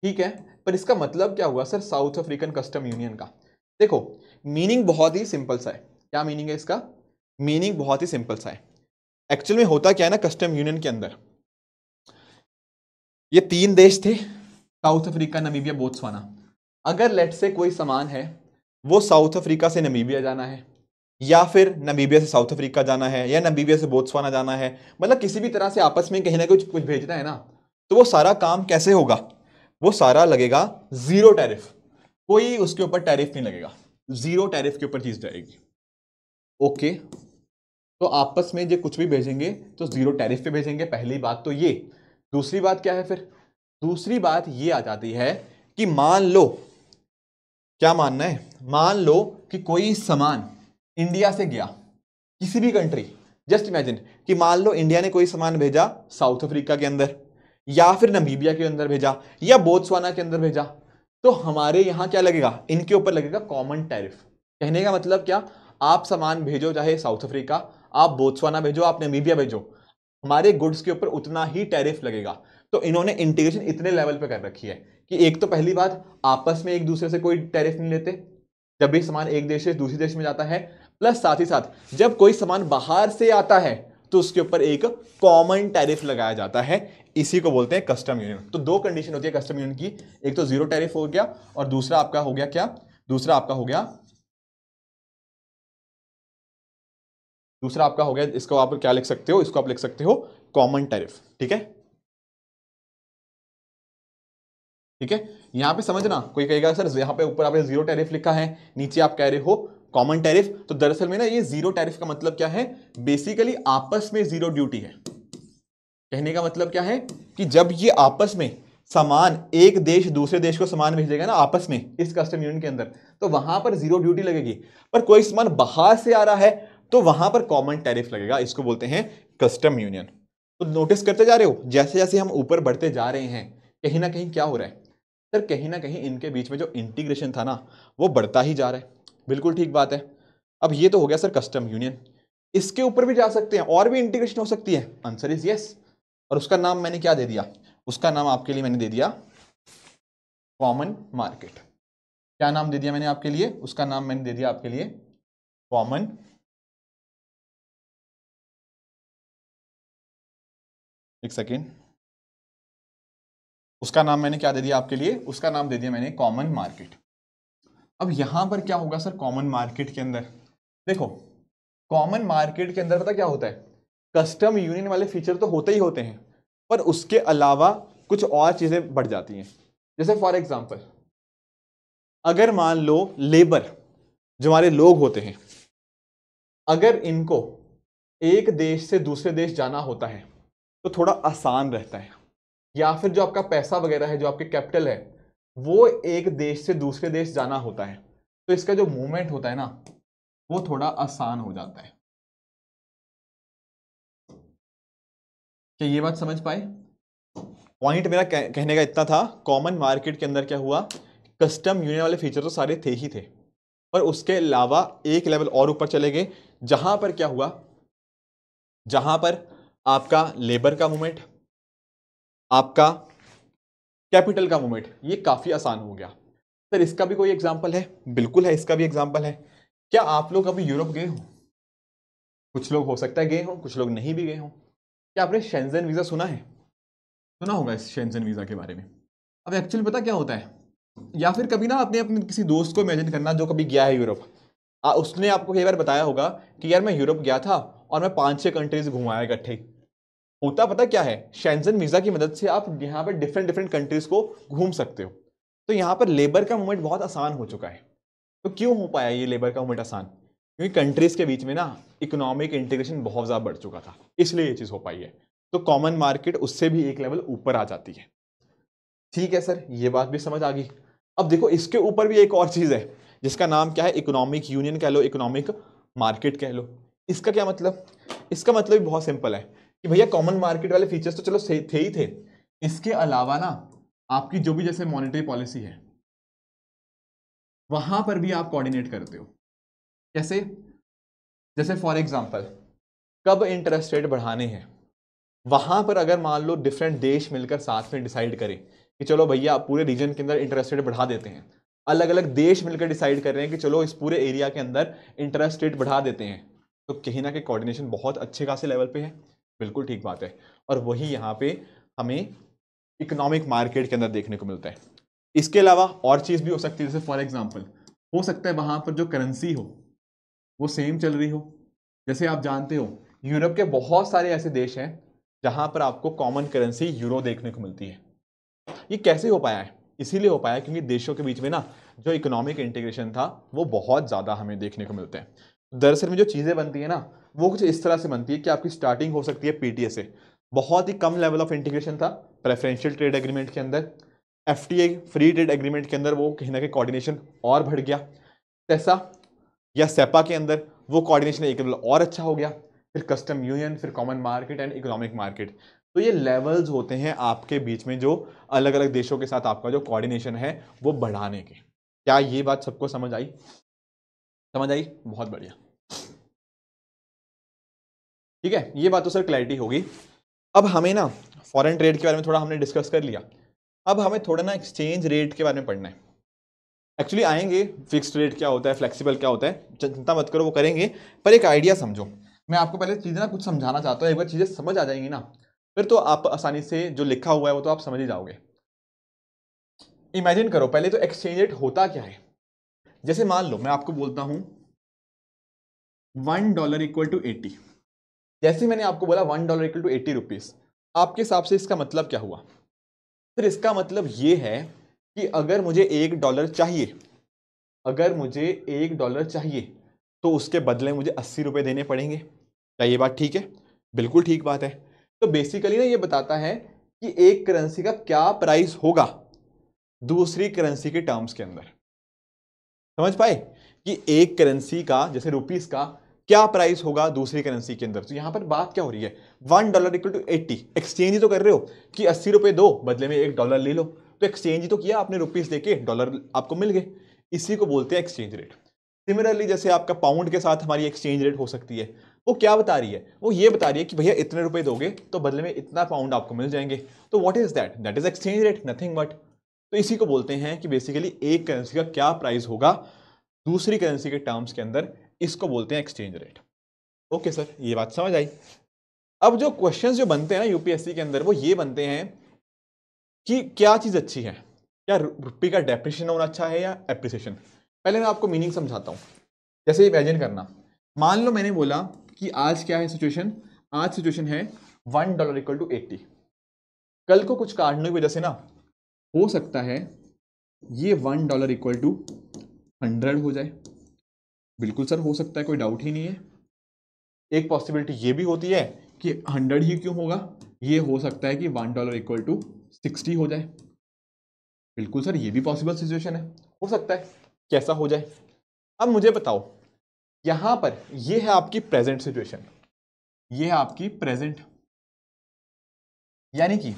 [SPEAKER 2] ठीक है पर इसका मतलब क्या हुआ
[SPEAKER 1] sir South African custom union का देखो मीनिंग बहुत ही सिंपल सा है क्या मीनिंग है इसका मीनिंग बहुत ही सिंपल सा है एक्चुअल में होता क्या है ना कस्टम यूनियन के अंदर ये तीन देश थे साउथ अफ्रीका नमीबिया बोत्सवाना अगर लेट से कोई सामान है वो साउथ अफ्रीका से नमीबिया जाना है या फिर नमीबिया से साउथ अफ्रीका जाना है या नमीबिया से बोत्सवाना जाना है मतलब किसी भी तरह से आपस में कहीं ना कहीं कुछ भेजना है ना तो वो सारा काम कैसे होगा वो सारा लगेगा ज़ीरो टैरिफ कोई उसके ऊपर टैरिफ नहीं लगेगा ज़ीरो टैरिफ के ऊपर चीज़ जाएगी ओके तो आपस में जो कुछ भी भेजेंगे तो ज़ीरो टैरिफ पे भेजेंगे पहली बात तो ये दूसरी बात क्या है फिर दूसरी बात ये आ जाती है कि मान लो क्या मानना है मान लो कि कोई सामान इंडिया से गया किसी भी कंट्री जस्ट इमेजिन कि मान लो इंडिया ने कोई सामान भेजा साउथ अफ्रीका के अंदर या फिर नमीबिया के अंदर भेजा या बोत्सवाना के अंदर भेजा तो हमारे यहाँ क्या लगेगा इनके ऊपर लगेगा कॉमन टैरिफ कहने का मतलब क्या आप सामान भेजो चाहे साउथ अफ्रीका आप बोत्सवाना भेजो आप नमीबिया भेजो हमारे गुड्स के ऊपर उतना ही टैरिफ लगेगा तो इन्होंने इंटीग्रेशन इतने लेवल पर कर रखी है कि एक तो पहली बात आपस में एक दूसरे से कोई टैरिफ नहीं लेते जब भी सामान एक देश से दूसरे देश में जाता है प्लस साथ ही साथ जब कोई सामान बाहर से आता है तो उसके ऊपर एक कॉमन टैरिफ लगाया जाता है इसी को बोलते हैं कस्टम यूनियन तो दो कंडीशन होती है कस्टम यूनियन की एक तो जीरो टैरिफ हो गया और दूसरा आपका हो गया क्या दूसरा आपका हो गया
[SPEAKER 2] दूसरा आपका हो गया इसको आप क्या लिख सकते हो इसको आप लिख सकते हो कॉमन टैरिफ ठीक है ठीक है यहां पे समझना कोई कहेगा
[SPEAKER 1] सर यहां पे ऊपर आपने जीरो टैरिफ लिखा है नीचे आप कह रहे हो कॉमन टैरिफ तो दरअसल में ना ये जीरो टैरिफ का मतलब क्या है बेसिकली आपस में जीरो ड्यूटी है कहने का मतलब क्या है कि जब ये आपस में सामान एक देश दूसरे देश को सामान भेजेगा ना आपस में इस कस्टम यूनियन के अंदर तो वहां पर जीरो ड्यूटी लगेगी पर कोई सामान बाहर से आ रहा है तो वहां पर कॉमन टैरिफ लगेगा इसको बोलते हैं कस्टम यूनियन तो नोटिस करते जा रहे हो जैसे जैसे हम ऊपर बढ़ते जा रहे हैं कहीं ना कहीं क्या हो रहा है सर कहीं ना कहीं इनके बीच में जो इंटीग्रेशन था ना वो बढ़ता ही जा रहा है बिल्कुल ठीक बात है अब ये तो हो गया सर कस्टम यूनियन इसके ऊपर भी जा सकते हैं और भी इंटीग्रेशन हो सकती है आंसर इज यस और उसका नाम मैंने क्या दे दिया उसका नाम आपके लिए मैंने दे दिया कॉमन मार्केट
[SPEAKER 2] क्या नाम दे दिया मैंने आपके लिए उसका नाम मैंने दे दिया आपके लिए कॉमन एक सेकेंड उसका नाम मैंने क्या दे दिया आपके लिए उसका नाम दे दिया मैंने कॉमन
[SPEAKER 1] मार्केट अब यहां पर क्या होगा सर कॉमन मार्केट के अंदर देखो कॉमन मार्केट के अंदर पता क्या होता है कस्टम यूनियन वाले फीचर तो होते ही होते हैं पर उसके अलावा कुछ और चीज़ें बढ़ जाती हैं जैसे फॉर एग्जाम्पल अगर मान लो लेबर जो हमारे लोग होते हैं अगर इनको एक देश से दूसरे देश जाना होता है तो थोड़ा आसान रहता है या फिर जो आपका पैसा वगैरह है जो आपके कैपिटल है वो एक देश से
[SPEAKER 2] दूसरे देश जाना होता है तो इसका जो मूवमेंट होता है ना वो थोड़ा आसान हो जाता है क्या ये बात समझ पाए पॉइंट मेरा कहने का इतना था कॉमन मार्केट के अंदर क्या हुआ कस्टम
[SPEAKER 1] यूनियन वाले फीचर तो सारे थे ही थे पर उसके अलावा एक लेवल और ऊपर चले गए जहां पर क्या हुआ जहां पर आपका लेबर का मूवमेंट आपका कैपिटल का मूवमेंट ये काफ़ी आसान हो गया सर इसका भी कोई एग्जाम्पल है बिल्कुल है इसका भी एग्जाम्पल है क्या आप लोग अभी यूरोप गए हो कुछ लोग हो सकता है गए हों कुछ लोग नहीं भी गए हों क्या आपने शेंजन वीज़ा सुना है सुना होगा इस शेंजन वीज़ा के बारे में अब एक्चुअली पता क्या होता है या फिर कभी ना आपने अपने किसी दोस्त को इमेजिन करना जो कभी गया है यूरोप उसने आपको कई बार बताया होगा कि यार मैं यूरोप गया था और मैं पाँच छः कंट्रीज़ घुमाया इकट्ठे होता पता क्या है शैनजन वीज़ा की मदद से आप यहाँ पर डिफरेंट डिफरेंट कंट्रीज़ को घूम सकते हो तो यहाँ पर लेबर का मूवमेंट बहुत आसान हो चुका है तो क्यों हो पाया ये लेबर का मूवमेंट आसान क्योंकि कंट्रीज़ के बीच में ना इकोनॉमिक इंटीग्रेशन बहुत ज़्यादा बढ़ चुका था इसलिए ये चीज़ हो पाई है तो कॉमन मार्केट उससे भी एक लेवल ऊपर आ जाती है ठीक है सर ये बात भी समझ आ गई अब देखो इसके ऊपर भी एक और चीज़ है जिसका नाम क्या है इकोनॉमिक यूनियन कह लो इकोनॉमिक मार्केट कह लो इसका क्या मतलब इसका मतलब भी बहुत सिंपल है कि भैया कॉमन मार्केट वाले फीचर्स तो चलो
[SPEAKER 2] थे ही थे इसके अलावा ना आपकी जो भी जैसे मॉनेटरी पॉलिसी है वहां पर भी आप कोऑर्डिनेट करते हो कैसे जैसे फॉर एग्जांपल कब इंटरेस्ट रेट बढ़ाने हैं वहां पर अगर मान लो
[SPEAKER 1] डिफरेंट देश मिलकर साथ में डिसाइड करें कि चलो भैया आप पूरे रीजन के अंदर इंटरेस्ट रेट बढ़ा देते हैं अलग अलग देश मिलकर डिसाइड कर रहे हैं कि चलो इस पूरे एरिया के अंदर इंटरेस्ट रेट बढ़ा देते हैं तो कहीं ना कहीं कोऑर्डिनेशन बहुत अच्छे खासे लेवल पे है बिल्कुल ठीक बात है और वही यहाँ पे हमें इकोनॉमिक मार्केट के अंदर देखने को मिलता है इसके अलावा और चीज़ भी हो सकती है जैसे फॉर एग्जाम्पल हो सकता है वहाँ पर जो करेंसी हो वो सेम चल रही हो जैसे आप जानते हो यूरोप के बहुत सारे ऐसे देश हैं जहाँ पर आपको कॉमन करेंसी यूरो देखने को मिलती है ये कैसे हो पाया है इसीलिए हो पाया क्योंकि देशों के बीच में ना जो इकोनॉमिक इंटीग्रेशन था वो बहुत ज़्यादा हमें देखने को मिलते हैं दरअसल में जो चीज़ें बनती है ना वो कुछ इस तरह से बनती है कि आपकी स्टार्टिंग हो सकती है पीटीए से बहुत ही कम लेवल ऑफ इंटीग्रेशन था प्रेफरेंशियल ट्रेड एग्रीमेंट के अंदर एफ फ्री ट्रेड एग्रीमेंट के अंदर वो कहीं ना कहीं कोऑर्डिनेशन और बढ़ गया तैसा या सेपा के अंदर वो कोऑर्डिनेशन एक लेवल और अच्छा हो गया फिर कस्टम यूनियन फिर common market and economic market तो ये लेवल्स होते हैं आपके बीच में जो अलग अलग देशों के साथ आपका जो कॉर्डिनेशन है वो बढ़ाने के
[SPEAKER 2] क्या ये बात सबको समझ आई समझ आई बहुत बढ़िया ठीक है ये बात तो सर क्लैरिटी होगी अब हमें ना फॉरेन
[SPEAKER 1] ट्रेड के बारे में थोड़ा हमने डिस्कस कर लिया अब हमें थोड़ा ना एक्सचेंज रेट के बारे में पढ़ना है एक्चुअली आएंगे फिक्स्ड रेट क्या होता है फ्लेक्सिबल क्या होता है चिंता मत करो वो करेंगे पर एक आइडिया समझो मैं आपको पहले चीज़ें ना कुछ समझाना चाहता हूँ एक बार चीज़ें समझ आ जाएंगी ना फिर तो आप आसानी से जो लिखा हुआ है वो तो आप समझ ही जाओगे इमेजिन करो पहले तो एक्सचेंज रेट होता क्या है जैसे मान लो मैं आपको बोलता हूं one dollar equal to eighty जैसे मैंने आपको बोला one dollar equal to eighty rupees आपके हिसाब से इसका मतलब क्या हुआ फिर इसका मतलब ये है कि अगर मुझे एक डॉलर चाहिए अगर मुझे एक डॉलर चाहिए तो उसके बदले मुझे अस्सी रुपये देने पड़ेंगे क्या ये बात ठीक है बिल्कुल ठीक बात है तो बेसिकली ना ये बताता है कि एक करेंसी का क्या प्राइस होगा दूसरी करेंसी के टर्म्स के अंदर समझ पाए कि एक करेंसी का जैसे रुपीस का क्या प्राइस होगा दूसरी करेंसी के अंदर तो यहां पर बात क्या हो रही है one dollar equal to eighty exchange ही तो कर रहे हो कि अस्सी रुपए दो बदले में एक डॉलर ले लो तो एक्सचेंज ही तो किया आपने रुपीज़ देके डॉलर आपको मिल गए इसी को बोलते हैं एक्सचेंज रेट सिमिलरली जैसे आपका पाउंड के साथ हमारी एक्सचेंज रेट हो सकती है वो क्या बता रही है वो ये बता रही है कि भैया इतने रुपए दोगे तो बदले में इतना पाउंड आपको मिल जाएंगे तो what is that that is exchange rate nothing but तो इसी को बोलते हैं कि बेसिकली एक करेंसी का क्या प्राइस होगा दूसरी करेंसी के टर्म्स के अंदर इसको बोलते हैं एक्सचेंज रेट ओके सर ये बात समझ आई अब जो क्वेश्चंस जो बनते हैं ना यूपीएससी के अंदर वो ये बनते हैं कि क्या चीज़ अच्छी है क्या रुपये का डेप्रिशन होना अच्छा है या एप्रिसिएशन पहले मैं आपको मीनिंग समझाता हूँ जैसे इमेजिन करना मान लो मैंने बोला कि आज क्या है सिचुएशन आज सिचुएशन है one dollar equal to eighty कल को कुछ कारणों की वजह से ना हो सकता है ये one dollar equal to hundred हो जाए बिल्कुल सर हो सकता है कोई डाउट ही नहीं है एक पॉसिबिलिटी ये भी होती है कि हंड्रेड ही क्यों होगा ये हो सकता है कि one dollar equal to sixty हो जाए बिल्कुल सर ये भी पॉसिबल सिचुएशन है हो सकता है कैसा हो जाए अब मुझे बताओ यहाँ पर ये है आपकी प्रेजेंट सिचुएशन ये है आपकी प्रेजेंट यानी कि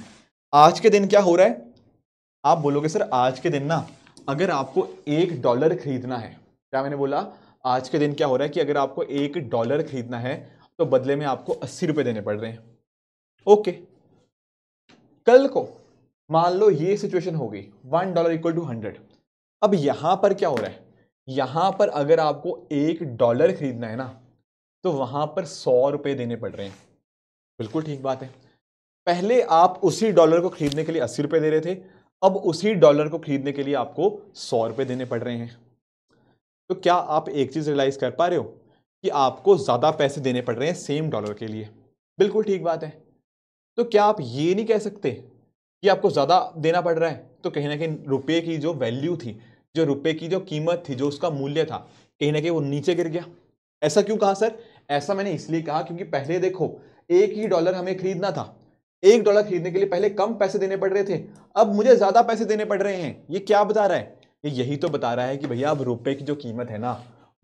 [SPEAKER 1] आज के दिन क्या हो रहा है आप बोलोगे सर आज के दिन ना अगर आपको एक डॉलर खरीदना है क्या मैंने बोला आज के दिन क्या हो रहा है कि अगर आपको एक डॉलर खरीदना है तो बदले में आपको अस्सी रुपये देने पड़ रहे हैं ओके कल को मान लो ये सिचुएशन हो गई one dollar equal to hundred अब यहाँ पर क्या हो रहा है यहाँ पर अगर आपको एक डॉलर खरीदना है ना तो वहाँ पर सौ रुपये देने पड़ रहे हैं बिल्कुल ठीक बात है पहले आप उसी डॉलर को खरीदने के लिए अस्सी रुपये दे रहे थे अब उसी डॉलर को खरीदने के लिए आपको सौ रुपये देने पड़ रहे हैं तो क्या आप एक चीज़ रियलाइज़ कर पा रहे हो कि आपको ज़्यादा पैसे देने पड़ रहे हैं सेम डॉलर के लिए बिल्कुल ठीक बात है तो क्या आप ये नहीं कह सकते कि आपको ज़्यादा देना पड़ रहा है तो कहीं ना कहीं रुपये की जो वैल्यू थी जो रुपये की जो कीमत थी जो उसका मूल्य था कहीं ना कहीं वो नीचे गिर गया ऐसा क्यों कहा सर ऐसा मैंने इसलिए कहा क्योंकि पहले देखो एक ही डॉलर हमें खरीदना था एक डॉलर खरीदने के लिए पहले कम पैसे देने पड़ रहे थे अब मुझे ज़्यादा पैसे देने पड़ रहे हैं ये क्या बता रहा है ये यही तो बता रहा है कि भैया अब रुपए की जो कीमत है ना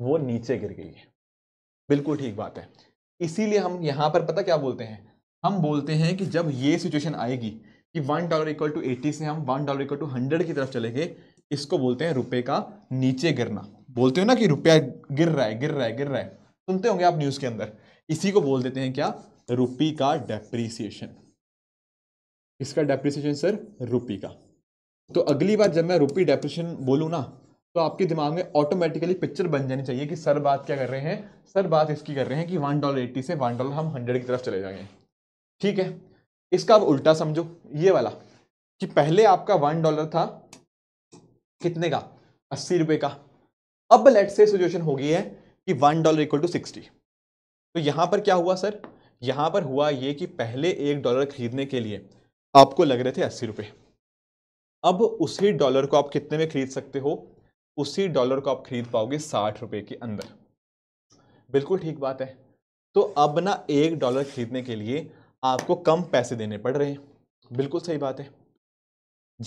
[SPEAKER 1] वो नीचे गिर गई है बिल्कुल ठीक बात है इसीलिए हम यहाँ पर पता क्या बोलते हैं हम बोलते हैं कि जब ये सिचुएशन आएगी कि one dollar equal to eighty से हम one dollar equal to hundred की तरफ चले गए इसको बोलते हैं रुपए का नीचे गिरना बोलते हो ना कि रुपया गिर रहा है गिर रहा है गिर रहा है सुनते होंगे आप न्यूज़ के अंदर इसी को बोल देते हैं क्या रुपी का डेप्रीसिएशन इसका डेप्रिसिएशन सर रुपी का तो अगली बार जब मैं रुपी डेप्रिसिएशन बोलूँ ना तो आपके दिमाग में ऑटोमेटिकली पिक्चर बन जानी चाहिए कि सर बात क्या कर रहे हैं सर बात इसकी कर रहे हैं कि वन डॉलर एट्टी से वन डॉलर हम हंड्रेड की तरफ चले जाएंगे ठीक है इसका आप उल्टा समझो ये वाला कि पहले आपका वन डॉलर था कितने का अस्सी रुपये का अब लेट से सिचुएशन हो गई है कि one dollar equal to sixty तो यहाँ पर क्या हुआ सर यहाँ पर हुआ ये कि पहले एक डॉलर खरीदने के लिए आपको लग रहे थे अस्सी रुपये अब उसी डॉलर को आप कितने में खरीद सकते हो उसी डॉलर को आप खरीद पाओगे साठ रुपये के अंदर बिल्कुल ठीक बात है तो अब ना एक डॉलर खरीदने के लिए आपको कम पैसे देने पड़ रहे हैं बिल्कुल सही बात है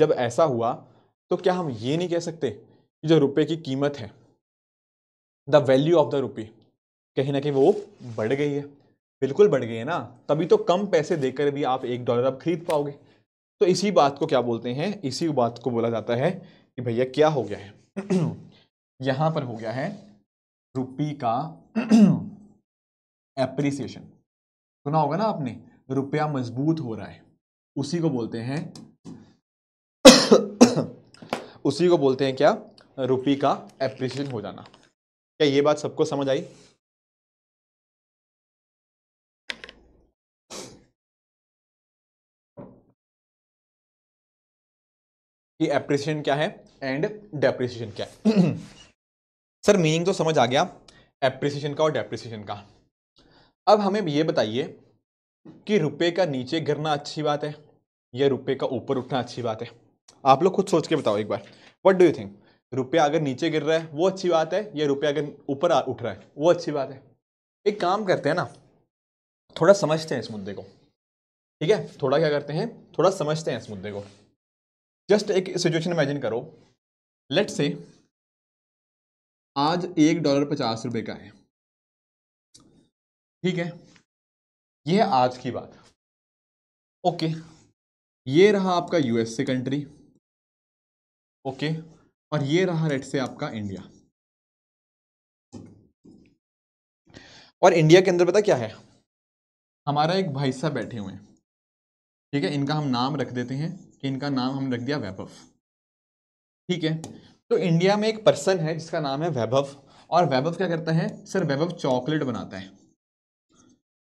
[SPEAKER 1] जब ऐसा हुआ तो क्या हम ये नहीं कह सकते कि जो रुपए की कीमत है द वैल्यू ऑफ द रुपये कहीं ना कहीं वो बढ़ गई है बिल्कुल बढ़ गए ना तभी तो कम पैसे देकर भी आप एक डॉलर आप खरीद पाओगे तो इसी बात को क्या बोलते हैं इसी बात को बोला जाता है कि भैया क्या हो गया है यहाँ पर हो गया है रुपी का एप्रिसिएशन सुना होगा ना आपने रुपया मजबूत हो रहा है उसी को बोलते हैं उसी को बोलते हैं क्या
[SPEAKER 2] रुपी का एप्रिसिएशन हो जाना क्या ये बात सबको समझ आई कि एप्रिसिएशन क्या है एंड डेप्रिसिएशन क्या है सर मीनिंग तो समझ आ गया एप्रिसिएशन का और डेप्रिसिएशन का
[SPEAKER 1] अब हमें ये बताइए कि रुपए का नीचे गिरना अच्छी बात है या रुपए का ऊपर उठना अच्छी बात है आप लोग खुद सोच के बताओ एक बार वट डू यू थिंक रुपया अगर नीचे गिर रहा है वो अच्छी बात है या रुपया अगर ऊपर उठ रहा है वो अच्छी बात है एक काम करते हैं ना थोड़ा समझते हैं इस मुद्दे को ठीक है थोड़ा क्या करते हैं
[SPEAKER 2] थोड़ा समझते हैं इस मुद्दे को जस्ट एक सिचुएशन इमेजिन करो लेट से आज एक डॉलर पचास रुपए का है ठीक है यह है आज की बात ओके ये रहा आपका यूएसए कंट्री ओके और ये रहा लेट से आपका इंडिया और इंडिया के अंदर पता क्या है हमारा एक भाई साहब बैठे हुए हैं ठीक है इनका हम
[SPEAKER 1] नाम रख देते हैं कि इनका नाम हमने रख दिया वैभव ठीक है तो इंडिया में एक पर्सन है जिसका नाम है वैभव और वैभव क्या करता है सर वैभव चॉकलेट बनाता है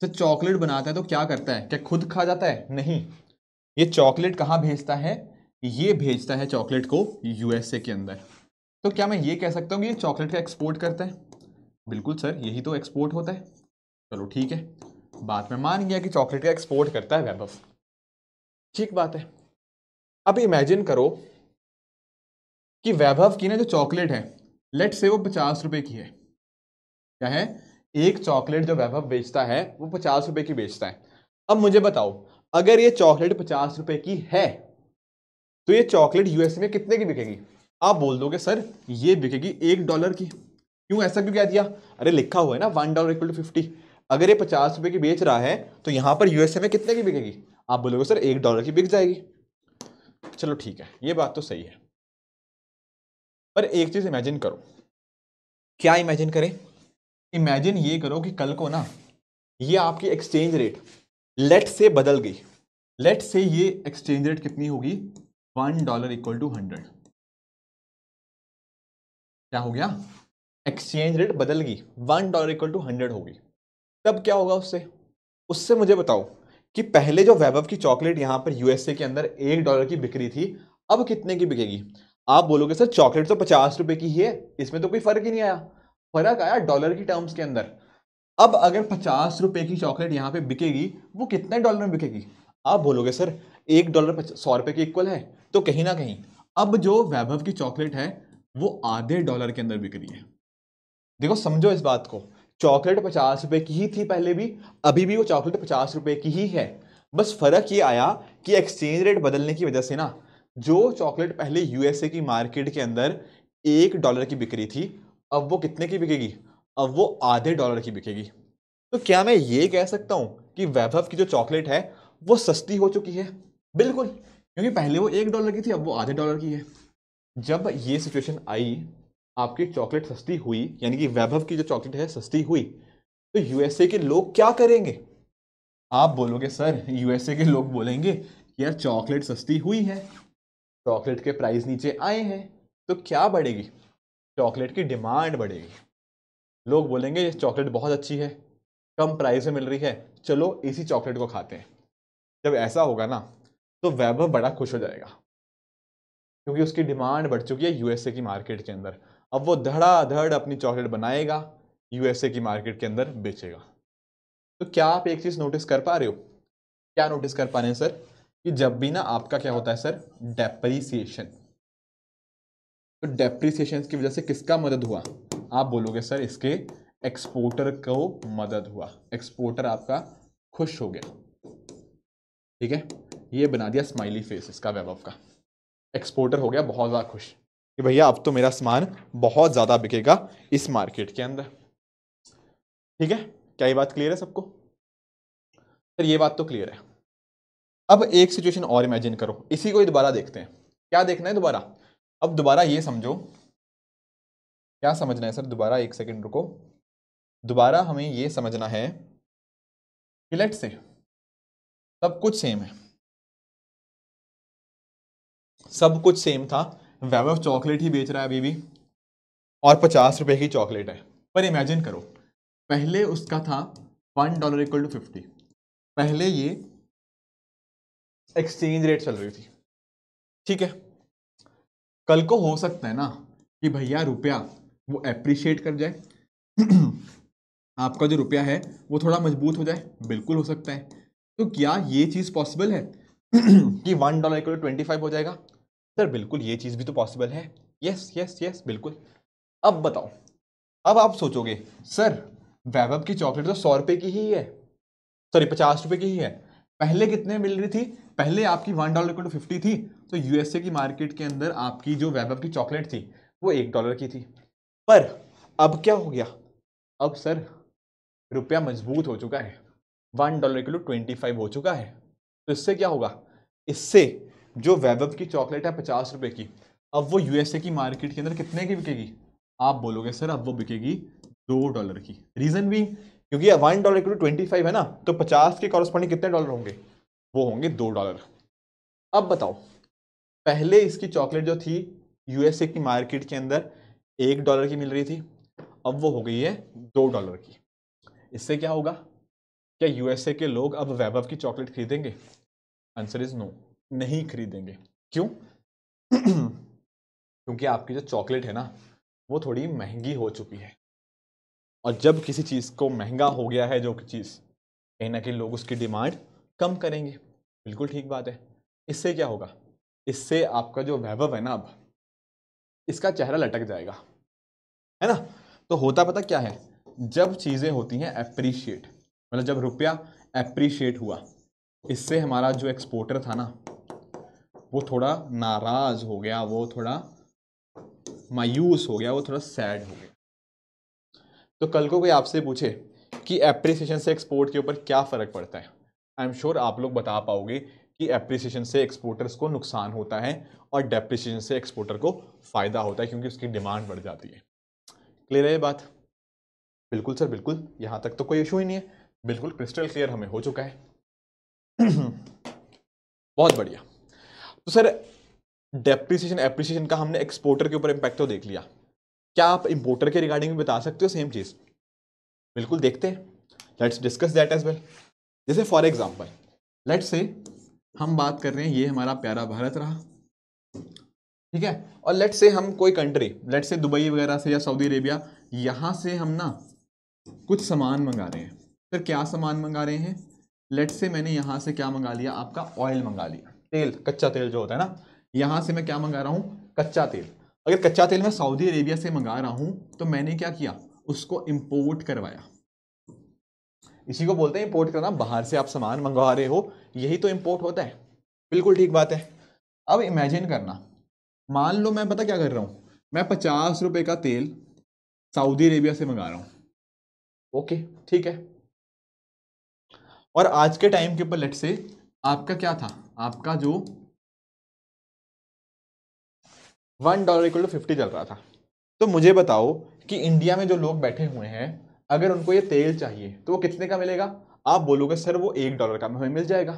[SPEAKER 1] सर तो चॉकलेट बनाता है तो क्या करता है क्या खुद खा जाता है नहीं ये चॉकलेट कहाँ भेजता है ये भेजता है चॉकलेट को यूएसए के अंदर तो क्या मैं ये कह सकता हूँ कि ये चॉकलेट का एक्सपोर्ट करता है बिल्कुल सर यही तो एक्सपोर्ट होता है
[SPEAKER 2] चलो ठीक है बात में मान गया कि चॉकलेट का एक्सपोर्ट करता है वैभव ठीक बात है अब इमेजिन करो कि वैभव की ना जो
[SPEAKER 1] चॉकलेट है लेट से वो पचास रुपए की है क्या है एक चॉकलेट जो वैभव बेचता है वो पचास रुपए की बेचता है अब मुझे बताओ अगर ये चॉकलेट पचास रुपए की है तो ये चॉकलेट यूएसए में कितने की बिकेगी आप बोल दोगे सर ये बिकेगी एक डॉलर की क्यों ऐसा क्यों कह दिया अरे लिखा हुआ है ना one dollar equal to fifty अगर ये पचास रुपए की बेच रहा है तो यहां पर यूएसए में कितने की बिकेगी आप बोलोगे सर एक डॉलर की बिक जाएगी चलो ठीक है ये बात तो सही है पर एक चीज इमेजिन करो क्या इमेजिन करें इमेजिन ये करो कि कल को ना ये आपकी एक्सचेंज रेट लेट से बदल गई लेट से ये एक्सचेंज रेट कितनी होगी one dollar equal to hundred क्या हो गया एक्सचेंज रेट बदल गई one dollar equal to hundred होगी तब क्या होगा उससे उससे मुझे बताओ कि पहले जो वैभव की चॉकलेट यहाँ पर यूएसए के अंदर एक डॉलर की बिक्री थी अब कितने की बिकेगी आप बोलोगे सर चॉकलेट तो पचास रुपए की ही है इसमें तो कोई फर्क ही नहीं आया फर्क आया डॉलर की टर्म्स के अंदर अब अगर पचास रुपए की चॉकलेट यहाँ पे बिकेगी वो कितने डॉलर में बिकेगी आप बोलोगे सर एक डॉलर सौ रुपए की इक्वल है तो कहीं ना कहीं अब जो वैभव की चॉकलेट है वो आधे डॉलर के अंदर बिक रही है देखो समझो इस बात को चॉकलेट पचास रुपये की ही थी पहले भी अभी भी वो चॉकलेट पचास रुपये की ही है बस फ़र्क ये आया कि एक्सचेंज रेट बदलने की वजह से ना जो चॉकलेट पहले यूएसए की मार्केट के अंदर एक डॉलर की बिक्री थी अब वो कितने की बिकेगी अब वो आधे डॉलर की बिकेगी तो क्या मैं ये कह सकता हूँ कि वैभव की जो चॉकलेट है वो सस्ती हो चुकी है बिल्कुल क्योंकि पहले वो एक डॉलर की थी अब वो आधे डॉलर की है जब ये सिचुएशन आई आपकी चॉकलेट सस्ती हुई यानी कि वैभव की जो चॉकलेट है सस्ती हुई तो यूएसए के लोग क्या करेंगे आप बोलोगे सर यूएसए के लोग बोलेंगे कि यार चॉकलेट सस्ती हुई है चॉकलेट के प्राइस नीचे आए हैं तो क्या बढ़ेगी चॉकलेट की डिमांड बढ़ेगी लोग बोलेंगे ये चॉकलेट बहुत अच्छी है कम प्राइस में मिल रही है चलो इसी चॉकलेट को खाते हैं जब ऐसा होगा ना तो वैभव बड़ा खुश हो जाएगा क्योंकि उसकी डिमांड बढ़ चुकी है यूएसए की मार्केट के अंदर अब वो धड़ाधड़ अपनी चॉकलेट बनाएगा यूएसए की मार्केट के अंदर बेचेगा तो क्या आप एक चीज़ नोटिस कर पा रहे हो क्या नोटिस कर पा रहे हैं सर कि जब भी ना आपका क्या होता है सर डेप्रीसिएशन तो डेप्रीसिएशन की वजह से किसका मदद हुआ आप बोलोगे सर इसके एक्सपोर्टर को मदद हुआ एक्सपोर्टर आपका खुश हो गया ठीक है ये बना दिया स्माइली फेस इसका वैभव का एक्सपोर्टर हो गया बहुत ज़्यादा खुश कि भैया अब तो मेरा सामान बहुत ज़्यादा बिकेगा इस मार्केट के अंदर ठीक है क्या ये बात क्लियर है सबको सर ये बात तो क्लियर है अब एक सिचुएशन और इमेजिन करो इसी को ही दोबारा देखते हैं क्या देखना है दोबारा अब दोबारा ये समझो
[SPEAKER 2] क्या समझना है सर दोबारा एक सेकेंड रुको दोबारा हमें ये समझना है कि लेट से सब कुछ सेम है सब कुछ सेम था वैवफ चॉकलेट ही बेच रहा है अभी भी
[SPEAKER 1] और पचास रुपये की चॉकलेट है पर इमेजिन करो पहले उसका था
[SPEAKER 2] one dollar equal to fifty पहले ये एक्सचेंज रेट चल रही थी ठीक है कल को हो सकता है ना कि
[SPEAKER 1] भैया रुपया वो अप्रिशिएट कर जाए आपका जो रुपया है वो थोड़ा मजबूत हो जाए बिल्कुल हो सकता है तो क्या ये चीज़ पॉसिबल है कि one dollar equal to twenty five हो जाएगा सर बिल्कुल ये चीज़ भी तो पॉसिबल है यस यस यस बिल्कुल अब बताओ अब आप सोचोगे सर वैभव की चॉकलेट तो सौ रुपये की ही है सॉरी पचास रुपये की ही है पहले कितने मिल रही थी पहले आपकी वन डॉलर टू तो फिफ्टी थी तो यूएसए की मार्केट के अंदर आपकी जो वैभव की चॉकलेट थी वो एक डॉलर की थी पर अब क्या हो गया अब सर रुपया मजबूत हो चुका है वन डॉलर किलो ट्वेंटी फाइव हो चुका है तो इससे क्या होगा इससे जो वैभव की चॉकलेट है पचास रुपये की अब वो यूएसए की मार्केट के अंदर कितने की बिकेगी आप बोलोगे सर अब वो बिकेगी दो डॉलर की रीज़न भी क्योंकि वन डॉलर की ट्वेंटी फाइव है ना तो पचास के कॉरस्पॉन्डिंग कितने डॉलर होंगे वो होंगे दो डॉलर अब बताओ पहले इसकी चॉकलेट जो थी यूएसए की मार्केट के अंदर एक डॉलर की मिल रही थी अब वो हो गई है दो डॉलर की इससे क्या होगा क्या यूएसए के लोग अब वैभव की चॉकलेट खरीदेंगे आंसर इज़ नो नहीं खरीदेंगे क्यों क्योंकि आपकी जो चॉकलेट है ना वो थोड़ी महंगी हो चुकी है और जब किसी चीज़ को महंगा हो गया है जो कि चीज़ कहीं ना कहीं लोग उसकी डिमांड कम करेंगे बिल्कुल ठीक बात है इससे क्या होगा इससे आपका जो वैभव है ना अब इसका चेहरा लटक जाएगा है ना तो होता पता क्या है जब चीज़ें होती हैं अप्रीशिएट मतलब जब रुपया अप्रीशिएट हुआ इससे हमारा जो एक्सपोर्टर था ना वो थोड़ा नाराज हो गया वो थोड़ा मायूस हो गया वो थोड़ा सैड हो गया तो कल को कोई आपसे पूछे कि एप्रिसिएशन से एक्सपोर्ट के ऊपर क्या फ़र्क पड़ता है आई एम श्योर आप लोग बता पाओगे कि एप्रिसिएशन से एक्सपोर्टर्स को नुकसान होता है और डेप्रिसिएशन से एक्सपोर्टर को फ़ायदा होता है क्योंकि उसकी डिमांड बढ़ जाती है क्लियर है ये बात बिल्कुल सर बिल्कुल यहाँ तक तो कोई इशू ही नहीं है बिल्कुल क्रिस्टल क्लियर हमें हो चुका है बहुत बढ़िया तो सर डेप्रिसिएशन एप्रिसिएशन का हमने एक्सपोर्टर के ऊपर इम्पैक्ट तो देख लिया क्या आप इम्पोर्टर के रिगार्डिंग भी बता सकते हो सेम चीज़ बिल्कुल देखते हैं let's discuss that as well जैसे फॉर एग्जाम्पल लेट्स से हम बात कर रहे हैं ये हमारा प्यारा भारत रहा ठीक है और लेट्स से हम कोई कंट्री लेट्स से दुबई वगैरह से या सऊदी अरेबिया यहाँ से हम ना कुछ सामान मंगा रहे हैं फिर क्या सामान मंगा रहे हैं लेट से मैंने यहाँ से क्या मंगा लिया आपका ऑयल मंगा लिया तेल कच्चा तेल जो होता है ना यहाँ से मैं क्या मंगा रहा हूँ कच्चा तेल अगर कच्चा तेल मैं सऊदी अरेबिया से मंगा रहा हूँ तो मैंने क्या किया उसको इम्पोर्ट करवाया इसी को बोलते हैं इम्पोर्ट करना बाहर से आप सामान मंगवा रहे हो यही तो इम्पोर्ट होता है बिल्कुल ठीक बात है अब इमेजिन करना मान लो मैं पता क्या कर रहा हूँ मैं पचास रुपये का तेल सऊदी अरेबिया से मंगा रहा हूँ ओके ठीक है
[SPEAKER 2] और आज के टाइम के ऊपर लट से आपका क्या था आपका जो one dollar equal to fifty चल रहा था
[SPEAKER 1] तो मुझे बताओ कि इंडिया में जो लोग बैठे हुए हैं अगर उनको ये तेल चाहिए तो वो कितने का मिलेगा आप बोलोगे सर वो एक डॉलर का हमें मिल जाएगा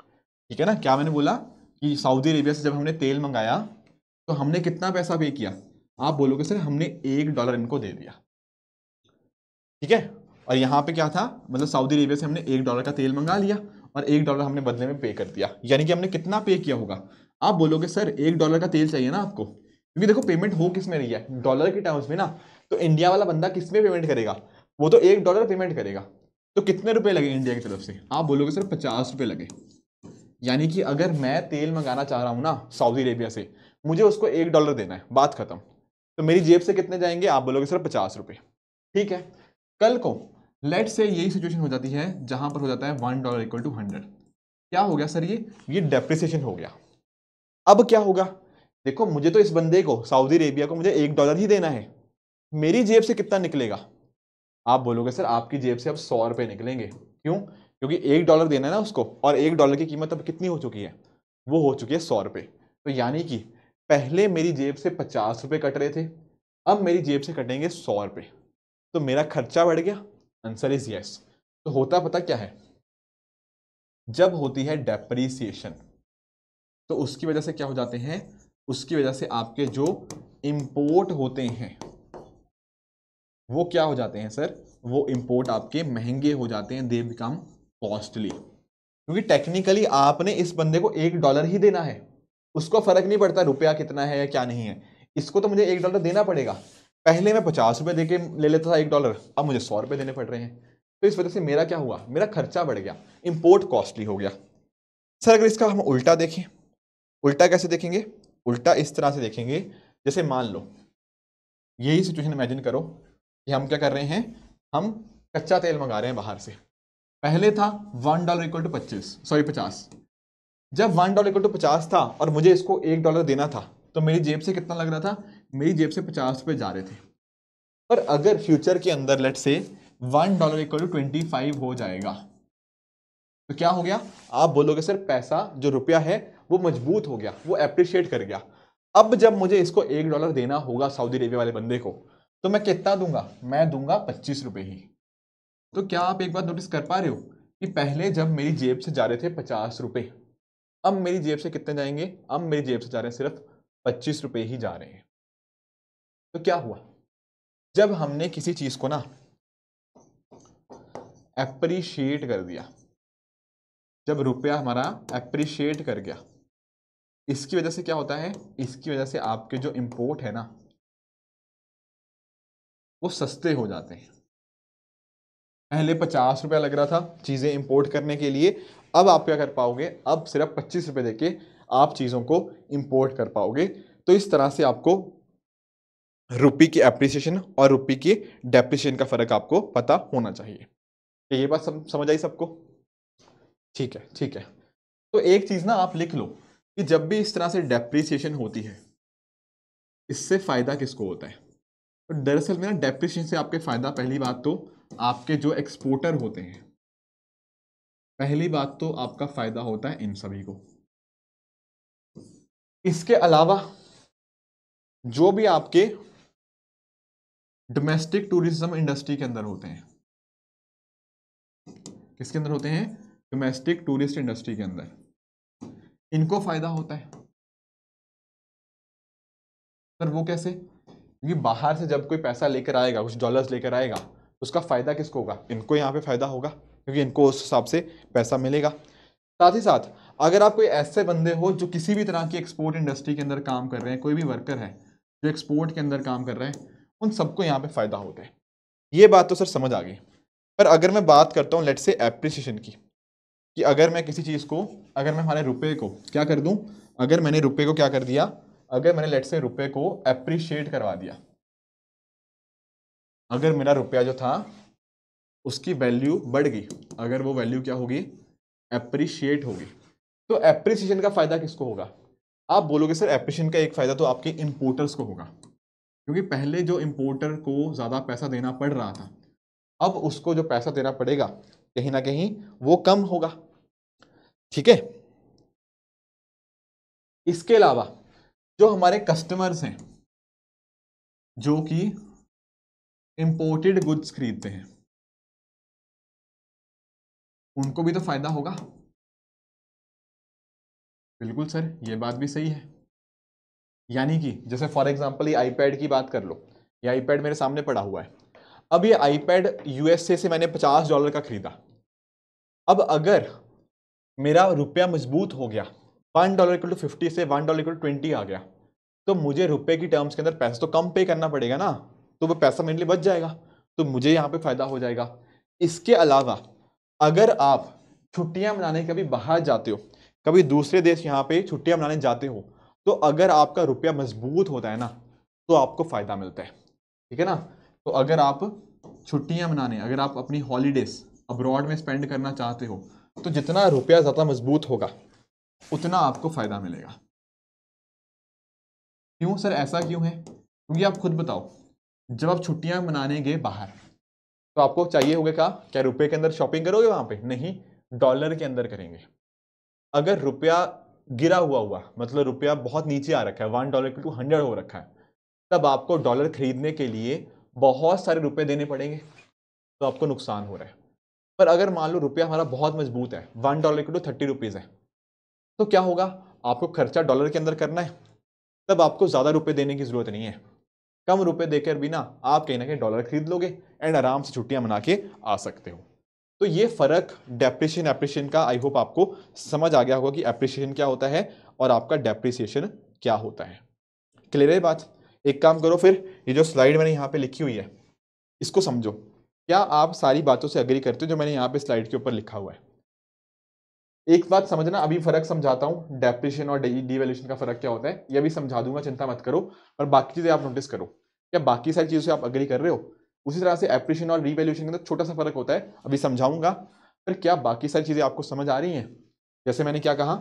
[SPEAKER 1] ठीक है ना क्या मैंने बोला कि सऊदी अरेबिया से जब हमने तेल मंगाया तो हमने कितना पैसा पे किया आप बोलोगे सर हमने एक डॉलर इनको दे दिया ठीक है और यहाँ पे क्या था मतलब सऊदी अरेबिया से हमने एक डॉलर का तेल मंगा लिया और एक डॉलर हमने बदले में पे कर दिया यानी कि हमने कितना पे किया होगा आप बोलोगे सर एक डॉलर का तेल चाहिए ना आपको क्योंकि देखो पेमेंट हो किस में रही है डॉलर के टर्म्स में ना तो इंडिया वाला बंदा किस में पेमेंट करेगा वो तो एक डॉलर पेमेंट करेगा तो कितने रुपए लगे इंडिया की तरफ से आप बोलोगे सर पचास रुपये लगे यानी कि अगर मैं तेल मंगाना चाह रहा हूँ ना सऊदी अरेबिया से मुझे उसको एक डॉलर देना है बात खत्म तो मेरी जेब से कितने जाएंगे आप बोलोगे सर पचास रुपये ठीक है कल को लेट से यही सिचुएशन हो जाती है जहां पर हो जाता है one dollar equal to hundred क्या हो गया सर ये ये डेप्रिसिएशन हो गया अब क्या होगा देखो मुझे तो इस बंदे को सऊदी अरेबिया को मुझे एक डॉलर ही देना है मेरी जेब से कितना निकलेगा आप बोलोगे सर आपकी जेब से अब सौ रुपये निकलेंगे क्यों क्योंकि एक डॉलर देना है ना उसको और एक डॉलर की कीमत अब कितनी हो चुकी है वो हो चुकी है सौ रुपये तो यानी कि पहले मेरी जेब से पचास रुपये कट रहे थे अब मेरी जेब से कटेंगे सौ रुपये तो मेरा खर्चा बढ़ गया आंसर इज यस तो होता पता क्या है जब होती है डेप्रीसिएशन तो उसकी वजह से क्या हो जाते हैं उसकी वजह से आपके जो इम्पोर्ट होते हैं वो क्या हो जाते हैं सर वो इम्पोर्ट आपके महंगे हो जाते हैं दे बिकम कॉस्टली क्योंकि टेक्निकली आपने इस बंदे को एक डॉलर ही देना है उसको फर्क नहीं पड़ता रुपया कितना है या क्या नहीं है इसको तो मुझे एक डॉलर देना पड़ेगा पहले मैं पचास रुपये दे के ले लेता था एक डॉलर अब मुझे सौ रुपये देने पड़ रहे हैं तो इस वजह से मेरा क्या हुआ मेरा खर्चा बढ़ गया इम्पोर्ट कॉस्टली हो गया सर अगर इसका हम उल्टा देखें उल्टा कैसे देखेंगे उल्टा इस तरह से देखेंगे जैसे मान लो यही सिचुएशन इमेजिन करो कि हम क्या कर रहे हैं हम कच्चा तेल मंगा रहे हैं बाहर से पहले था वन डॉलर इक्वल टू पच्चीस सॉरी पचास जब वन डॉलर इक्वल टू पचास था और मुझे इसको एक डॉलर देना था तो मेरी जेब से कितना लग रहा था मेरी जेब से पचास रुपये जा रहे थे पर अगर फ्यूचर के अंदर let say one dollar equal to twenty five हो जाएगा तो क्या हो गया आप बोलोगे सर पैसा जो रुपया है वो मजबूत हो गया वो अप्रिशिएट कर गया अब जब मुझे इसको एक डॉलर देना होगा सऊदी अरेबिया वाले बंदे को तो मैं कितना दूंगा मैं दूंगा पच्चीस रुपये ही तो क्या आप एक बार नोटिस कर पा रहे हो कि पहले जब मेरी जेब से जा रहे थे पचास रुपये अब मेरी जेब से कितने जाएंगे अब मेरी जेब से जा रहे हैं सिर्फ पच्चीस रुपये ही जा रहे हैं तो क्या हुआ जब हमने किसी चीज को ना एप्रिशिएट कर दिया जब रुपया हमारा एप्रिशिएट कर गया
[SPEAKER 2] इसकी वजह से क्या होता है इसकी वजह से आपके जो इम्पोर्ट है ना वो सस्ते हो जाते हैं पहले पचास रुपया
[SPEAKER 1] लग रहा था चीज़ें इंपोर्ट करने के लिए अब आप क्या कर पाओगे अब सिर्फ पच्चीस रुपये देके आप चीज़ों को इंपोर्ट कर पाओगे तो इस तरह से आपको रुपी की एप्रिसिएशन और रुपी की डेप्रिसिएशन का फर्क आपको पता होना चाहिए तो ये बात सम, समझ आई सबको ठीक है ठीक है तो एक चीज़ ना आप लिख लो कि जब भी इस तरह से डेप्रिसिएशन होती है इससे फ़ायदा किसको होता है तो दरअसल में ना डेप्रिसिएशन से आपके फ़ायदा पहली बात तो आपके जो एक्सपोर्टर होते हैं
[SPEAKER 2] पहली बात तो आपका फ़ायदा होता है इन सभी को इसके अलावा जो भी आपके डोमेस्टिक टूरिज्म इंडस्ट्री के अंदर होते हैं किसके अंदर होते हैं डोमेस्टिक टूरिस्ट इंडस्ट्री के अंदर इनको फायदा होता है सर वो कैसे क्योंकि बाहर
[SPEAKER 1] से जब कोई पैसा लेकर आएगा कुछ डॉलर्स लेकर आएगा तो उसका फायदा किसको होगा इनको यहाँ पे फायदा होगा क्योंकि इनको उस हिसाब से पैसा मिलेगा साथ ही साथ अगर आप कोई ऐसे बंदे हो जो किसी भी तरह की एक्सपोर्ट इंडस्ट्री के अंदर काम कर रहे हैं कोई भी वर्कर है जो एक्सपोर्ट के अंदर काम कर रहे हैं उन सबको यहाँ पे फ़ायदा होता है ये बात तो सर समझ आ गई पर अगर मैं बात करता हूँ लेट से एप्रिसिएशन की कि अगर मैं किसी चीज़ को अगर मैं हमारे रुपये को क्या कर दूँ अगर मैंने रुपये को क्या कर दिया अगर मैंने लेट से रुपये को अप्रिशिएट करवा दिया अगर मेरा रुपया जो था उसकी वैल्यू बढ़ गई अगर वो वैल्यू क्या होगी अप्रिशिएट होगी तो एप्रिसिएशन का फ़ायदा किसको होगा आप बोलोगे सर एप्रिसिएशन का एक फ़ायदा तो आपके इम्पोर्टर्स को होगा क्योंकि पहले जो इम्पोर्टर को ज़्यादा पैसा देना पड़ रहा था अब उसको जो पैसा देना पड़ेगा
[SPEAKER 2] कहीं ना कहीं वो कम होगा ठीक है इसके अलावा जो हमारे कस्टमर्स हैं जो कि इम्पोर्टेड गुड्स खरीदते हैं उनको भी तो फायदा होगा बिल्कुल सर ये बात भी सही है यानी कि जैसे फॉर एग्जाम्पल ये आईपैड की बात कर लो
[SPEAKER 1] ये आईपैड मेरे सामने पड़ा हुआ है अब ये आईपैड यूएसए से मैंने पचास डॉलर का ख़रीदा अब अगर मेरा रुपया मजबूत हो गया one dollar equal to fifty से one dollar equal to twenty आ गया तो मुझे रुपये की टर्म्स के अंदर पैसा तो कम पे करना पड़ेगा ना तो वो पैसा मेरे लिए बच जाएगा तो मुझे यहाँ पे फ़ायदा हो जाएगा इसके अलावा अगर आप छुट्टियाँ मनाने कभी बाहर जाते हो कभी दूसरे देश यहाँ पे छुट्टियाँ मनाने जाते हो तो अगर आपका रुपया मजबूत होता है ना तो आपको फ़ायदा मिलता है ठीक है ना तो अगर आप छुट्टियां मनाने अगर आप अपनी हॉलीडेज़ अब्रॉड में स्पेंड करना चाहते हो तो जितना रुपया ज़्यादा मजबूत होगा उतना आपको फ़ायदा
[SPEAKER 2] मिलेगा क्यों सर ऐसा क्यों है क्योंकि आप खुद बताओ जब आप छुट्टियां मनाने गए बाहर तो आपको चाहिए होगा क्या क्या रुपये के अंदर शॉपिंग
[SPEAKER 1] करोगे वहाँ पर नहीं डॉलर के अंदर करेंगे अगर रुपया गिरा हुआ हुआ मतलब रुपया बहुत नीचे आ रखा है वन डॉलर टू हंड्रेड हो रखा है तब आपको डॉलर खरीदने के लिए बहुत सारे रुपये देने पड़ेंगे तो आपको नुकसान हो रहा है पर अगर मान लो रुपया हमारा बहुत मजबूत है one dollar to thirty rupees है तो क्या होगा आपको खर्चा डॉलर के अंदर करना है तब आपको ज़्यादा रुपये देने की ज़रूरत नहीं है कम रुपये देकर बिना आप कहीं ना कहीं डॉलर खरीद लोगे एंड आराम से छुट्टियां मना के आ सकते हो तो ये फ़र्क डेप्रिशिएशन एप्रिशिएशन का आई होप आपको समझ आ गया होगा कि एप्रिशिएशन क्या होता है और आपका डेप्रिसिएशन क्या होता है क्लियर है बात एक काम करो फिर ये जो स्लाइड मैंने यहाँ पे लिखी हुई है इसको समझो क्या आप सारी बातों से अग्री करते हो जो मैंने यहाँ पे स्लाइड के ऊपर लिखा हुआ है एक बात समझना अभी फर्क समझाता हूँ डेप्रिशन और डिवेल्यूशन का फर्क क्या होता है ये भी समझा दूंगा चिंता मत करो और बाकी चीज़ें आप नोटिस करो क्या बाकी सारी चीज़ों से आप अग्री कर रहे हो उसी तरह से एप्रिशन और रिवेल्यूशन के अंदर छोटा सा फर्क होता है अभी समझाऊंगा पर क्या बाकी सारी चीज़ें आपको समझ आ रही हैं जैसे मैंने क्या कहा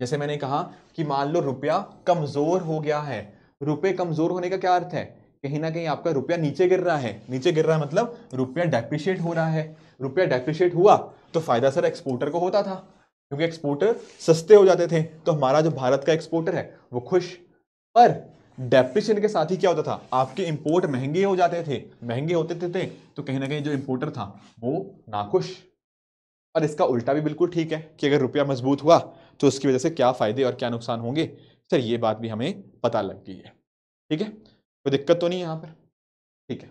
[SPEAKER 1] जैसे मैंने कहा कि मान लो रुपया कमज़ोर हो गया है रुपये कमज़ोर होने का क्या अर्थ है कहीं ना कहीं आपका रुपया नीचे गिर रहा है नीचे गिर रहा है मतलब रुपया डेप्रिशिएट हो रहा है रुपया डेप्रिशिएट हुआ तो फ़ायदा सर एक्सपोर्टर को होता था क्योंकि एक्सपोर्टर सस्ते हो जाते थे तो हमारा जो भारत का एक्सपोर्टर है वो खुश पर डेप्रिशन के साथ ही क्या होता था आपके इंपोर्ट महंगे हो जाते थे महंगे होते थे, थे तो कहीं ना कहीं जो इंपोर्टर था वो नाखुश और इसका उल्टा भी बिल्कुल ठीक है कि अगर रुपया मजबूत हुआ तो उसकी वजह से क्या फ़ायदे और क्या नुकसान होंगे सर ये बात भी हमें पता लग गई है ठीक है कोई
[SPEAKER 2] दिक्कत तो नहीं यहां यहाँ पर ठीक है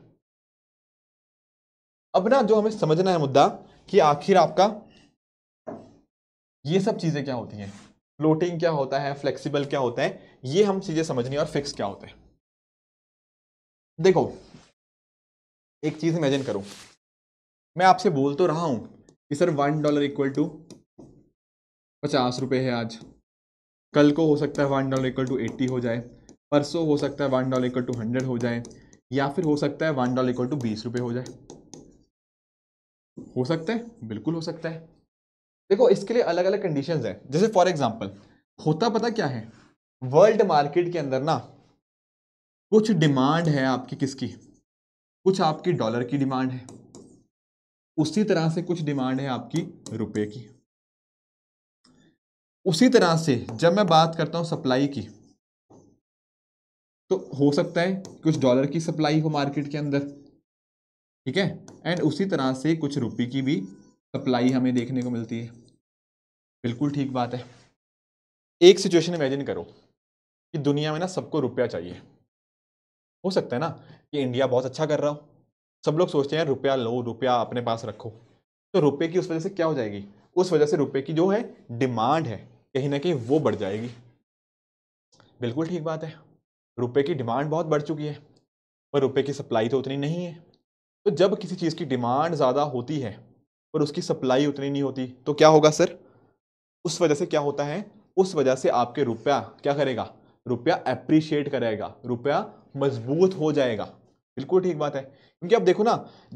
[SPEAKER 2] अब ना जो हमें समझना है मुद्दा कि आखिर आपका ये सब चीज़ें क्या होती हैं
[SPEAKER 1] फ्लोटिंग क्या होता है फ्लेक्सिबल क्या होता है ये हम चीज़ें समझनी और फिक्स क्या होते हैं
[SPEAKER 2] देखो एक चीज़ इमेजिन करो मैं आपसे बोल तो रहा हूं कि sir one dollar equal to पचास रुपए है आज
[SPEAKER 1] कल को हो सकता है one dollar equal to eighty हो जाए परसों हो सकता है one dollar equal to hundred हो जाए या फिर हो सकता है वन डॉलर इक्वल टू बीस रुपए हो जाए हो सकता है बिल्कुल हो सकता है देखो इसके लिए अलग अलग कंडीशंस हैं जैसे फॉर एग्जांपल होता पता क्या है वर्ल्ड मार्केट के अंदर ना कुछ डिमांड है आपकी किसकी कुछ आपकी डॉलर की डिमांड है उसी तरह से कुछ डिमांड है आपकी रुपए की उसी तरह से जब मैं बात करता हूं सप्लाई की तो हो सकता है कुछ डॉलर की सप्लाई हो मार्केट के अंदर ठीक है एंड उसी तरह से कुछ रुपए की भी सप्लाई हमें देखने को मिलती है बिल्कुल ठीक बात है एक सिचुएशन इमेजिन करो कि दुनिया में ना सबको रुपया चाहिए हो सकता है ना कि इंडिया बहुत अच्छा कर रहा हो सब लोग सोचते हैं रुपया लो रुपया अपने पास रखो तो रुपये की उस वजह से क्या हो जाएगी उस वजह से रुपये की जो है डिमांड है कहीं ना कहीं वो बढ़ जाएगी बिल्कुल ठीक बात है रुपये की डिमांड बहुत बढ़ चुकी है पर रुपये की सप्लाई तो उतनी नहीं है तो जब किसी चीज़ की डिमांड ज़्यादा होती है पर उसकी सप्लाई उतनी नहीं होती तो क्या होगा सर उस वजह से क्या होता है उस वजह से आपके रुपया क्या करेगा रुपया अप्रिशिएट करेगा रुपया मजबूत हो जाएगा बिल्कुल ठीक बात है क्योंकि आप देखो ना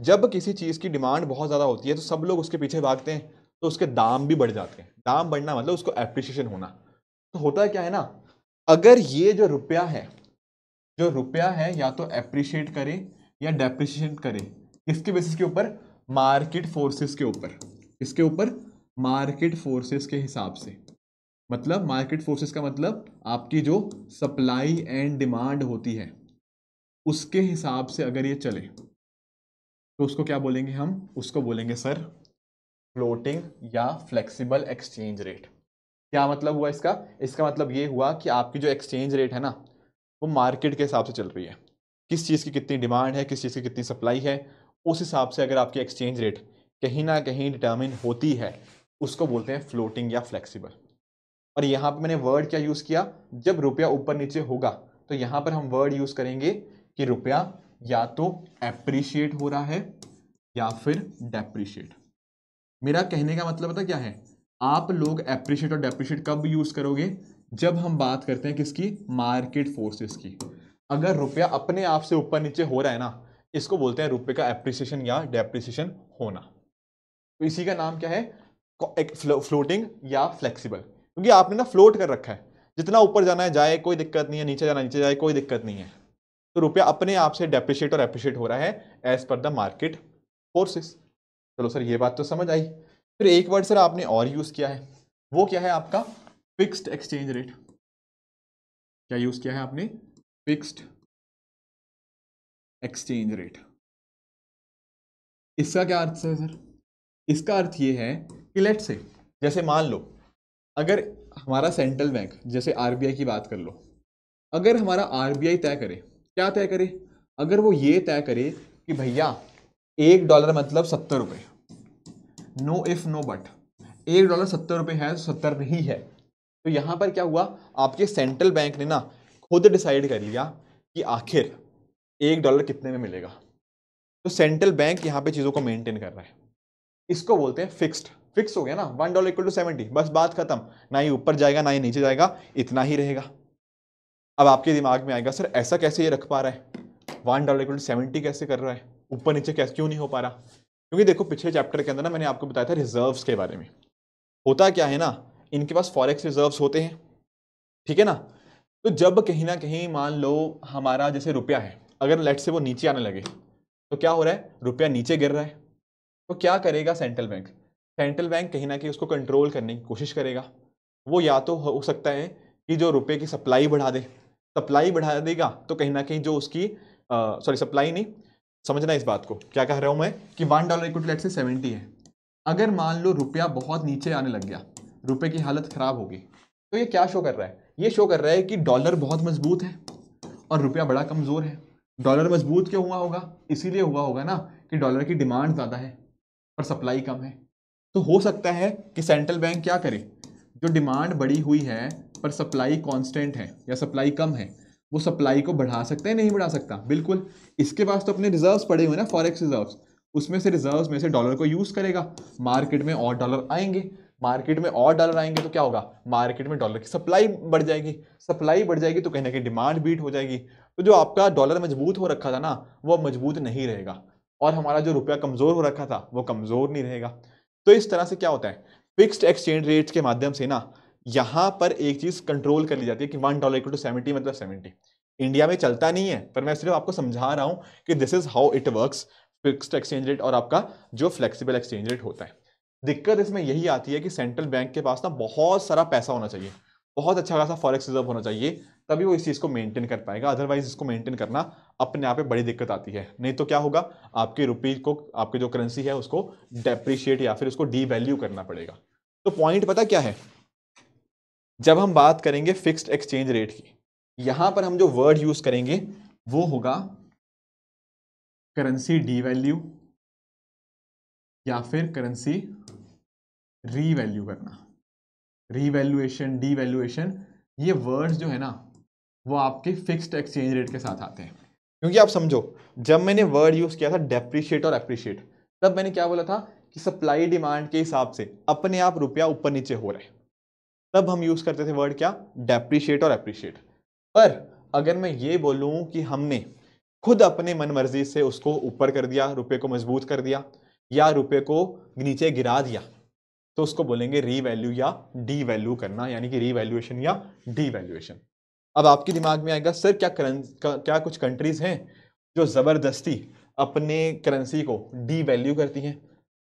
[SPEAKER 1] जब किसी चीज़ की डिमांड बहुत ज़्यादा होती है तो सब लोग उसके पीछे भागते हैं तो उसके दाम भी बढ़ जाते हैं दाम बढ़ना मतलब उसको अप्रिशिएशन होना तो होता क्या है ना अगर ये जो रुपया है जो रुपया है या तो अप्रिशिएट करे या डेप्रिशिएट करे किसके बेसिस के ऊपर मार्केट फोर्सेस के ऊपर इसके ऊपर मार्केट फोर्सेस के हिसाब से मतलब मार्केट फोर्सेस का मतलब आपकी जो सप्लाई एंड डिमांड होती है उसके हिसाब से अगर ये चले तो उसको क्या बोलेंगे हम उसको बोलेंगे सर फ्लोटिंग या फ्लेक्सिबल एक्सचेंज रेट क्या मतलब हुआ इसका इसका मतलब ये हुआ कि आपकी जो एक्सचेंज रेट है ना वो मार्केट के हिसाब से चल रही है किस चीज़ की कितनी डिमांड है किस चीज़ की कितनी सप्लाई है उस हिसाब से अगर आपकी एक्सचेंज रेट कहीं ना कहीं डिटर्मिन होती है उसको बोलते हैं फ्लोटिंग या फ्लेक्सिबल और यहाँ पर मैंने वर्ड क्या यूज़ किया जब रुपया ऊपर नीचे होगा तो यहाँ पर हम वर्ड यूज़ करेंगे कि रुपया या तो एप्रिशिएट हो रहा है या फिर डेप्रिशिएट मेरा कहने का मतलब पता क्या है आप लोग एप्रिशिएट और डेप्रिशिएट कब यूज़ करोगे जब हम बात करते हैं किसकी मार्केट फोर्सेस की अगर रुपया अपने आप से ऊपर नीचे हो रहा है ना इसको बोलते हैं रुपए का एप्रिसिएशन या डेप्रिसिएशन होना तो इसी का नाम क्या है एक फ्लो, फ्लोटिंग या फ्लेक्सिबल क्योंकि आपने ना फ्लोट कर रखा है जितना ऊपर जाना है जाए कोई दिक्कत नहीं है नीचे जाना नीचे जाए कोई दिक्कत नहीं है तो रुपया अपने आप से डेप्रिशिएट और एप्रिशिएट हो रहा है as per the market forces चलो सर ये बात तो समझ आई फिर एक वर्ड सर आपने और यूज़ किया है वो क्या है आपका फिक्स्ड
[SPEAKER 2] एक्सचेंज रेट क्या यूज़ किया है आपने फिक्स्ड एक्सचेंज रेट इसका क्या अर्थ है सर इसका अर्थ ये है कि लेट से जैसे मान लो अगर हमारा
[SPEAKER 1] सेंट्रल बैंक जैसे आरबीआई की बात कर लो अगर हमारा आरबीआई तय करे क्या तय करे अगर वो ये तय करे कि भैया एक डॉलर मतलब सत्तर रुपये नो इफ नो बट एक डॉलर सत्तर रुपये है तो सत्तर नहीं है तो यहाँ पर क्या हुआ आपके सेंट्रल बैंक ने ना खुद डिसाइड कर लिया कि आखिर एक डॉलर कितने में मिलेगा तो सेंट्रल बैंक यहाँ पे चीज़ों को मेंटेन कर रहा है इसको बोलते हैं फिक्स्ड फिक्स हो गया ना one dollar equal to seventy बस बात खत्म ना ही ऊपर जाएगा ना ही नीचे जाएगा इतना ही रहेगा अब आपके दिमाग में आएगा सर ऐसा कैसे ये रख पा रहा है one dollar equal to seventy कैसे कर रहा है ऊपर नीचे कैसे क्यों नहीं हो पा रहा क्योंकि देखो पिछले चैप्टर के अंदर ना मैंने आपको बताया था रिजर्व के बारे में होता क्या है ना इनके पास फॉरेक्स रिजर्व होते हैं ठीक है ना तो जब कहीं ना कहीं मान लो हमारा जैसे रुपया है अगर लेट से वो नीचे आने लगे तो क्या हो रहा है रुपया नीचे गिर रहा है तो क्या करेगा सेंट्रल बैंक सेंट्रल बैंक कहीं ना कहीं उसको कंट्रोल करने की कोशिश करेगा वो या तो हो सकता है कि जो रुपये की सप्लाई बढ़ा दे सप्लाई बढ़ा देगा तो कहीं ना कहीं जो उसकी सॉरी सप्लाई नहीं समझना इस बात को क्या कह रहा हूँ मैं कि one dollar equal let say seventy है अगर मान लो रुपया बहुत नीचे आने लग गया रुपये की हालत ख़राब होगी तो ये क्या शो कर रहा है ये शो कर रहा है कि डॉलर बहुत मजबूत है और रुपया बड़ा कमज़ोर है डॉलर मजबूत क्यों हुआ होगा इसीलिए हुआ होगा ना कि डॉलर की डिमांड ज़्यादा है और सप्लाई कम है तो हो सकता है कि सेंट्रल बैंक क्या करे जो डिमांड बढ़ी हुई है पर सप्लाई कांस्टेंट है या सप्लाई कम है वो सप्लाई को बढ़ा सकता है नहीं बढ़ा सकता बिल्कुल इसके पास तो अपने रिजर्व्स पड़े हुए ना फॉरेक्स रिजर्व्स उसमें से रिजर्व्स में से डॉलर को यूज़ करेगा मार्केट में और डॉलर आएंगे मार्केट में और डॉलर आएंगे तो क्या होगा मार्केट में डॉलर की सप्लाई बढ़ जाएगी सप्लाई बढ़ जाएगी तो कहीं ना कहीं डिमांड बीट हो जाएगी तो जो आपका डॉलर मजबूत हो रखा था ना वो मजबूत नहीं रहेगा और हमारा जो रुपया कमज़ोर हो रखा था वो कमज़ोर नहीं रहेगा तो इस तरह से क्या होता है फिक्स्ड एक्सचेंज रेट के माध्यम से ना यहाँ पर एक चीज़ कंट्रोल कर ली जाती है कि one dollar equal to seventy मतलब सेवेंटी इंडिया में चलता नहीं है पर मैं सिर्फ आपको समझा रहा हूँ कि this is how it works fixed exchange rate और आपका जो फ्लेक्सिबल एक्सचेंज रेट होता है दिक्कत इसमें यही आती है कि सेंट्रल बैंक के पास ना बहुत सारा पैसा होना चाहिए बहुत अच्छा खासा फॉरेक्स रिजर्व होना चाहिए तभी वो इस चीज़ को मेंटेन कर पाएगा अदरवाइज इसको मेंटेन करना अपने आप में बड़ी दिक्कत आती है नहीं तो क्या होगा आपके रुपीज को आपकी जो करेंसी है उसको डेप्रिशिएट या फिर उसको डीवैल्यू करना पड़ेगा तो पॉइंट पता क्या है जब हम बात करेंगे फिक्स्ड एक्सचेंज रेट की यहां पर हम जो वर्ड यूज करेंगे वो होगा
[SPEAKER 2] करेंसी डीवैल्यू या फिर करेंसी रीवैल्यू करना रीवैल्यूएशन डीवैल्यूएशन
[SPEAKER 1] ये वर्ड्स जो है ना वो आपके फिक्स्ड एक्सचेंज रेट के साथ आते हैं क्योंकि आप समझो जब मैंने वर्ड यूज़ किया था डेप्रिशिएट और अप्रिशिएट तब मैंने क्या बोला था कि सप्लाई डिमांड के हिसाब से अपने आप रुपया ऊपर नीचे हो रहे तब हम यूज़ करते थे वर्ड क्या डेप्रिशिएट और अप्रिशिएट पर अगर मैं ये बोलूँ कि हमने खुद अपने मन मर्जी से उसको ऊपर कर दिया रुपये को मजबूत कर दिया या रुपये को नीचे गिरा दिया तो उसको बोलेंगे रीवैल्यू या डी वैल्यू करना यानी कि रीवैल्यूएशन या डी वैल्यूएशन अब आपके दिमाग में आएगा सर क्या करं क्या कुछ कंट्रीज़ हैं जो ज़बरदस्ती अपने करेंसी को डी वैल्यू करती हैं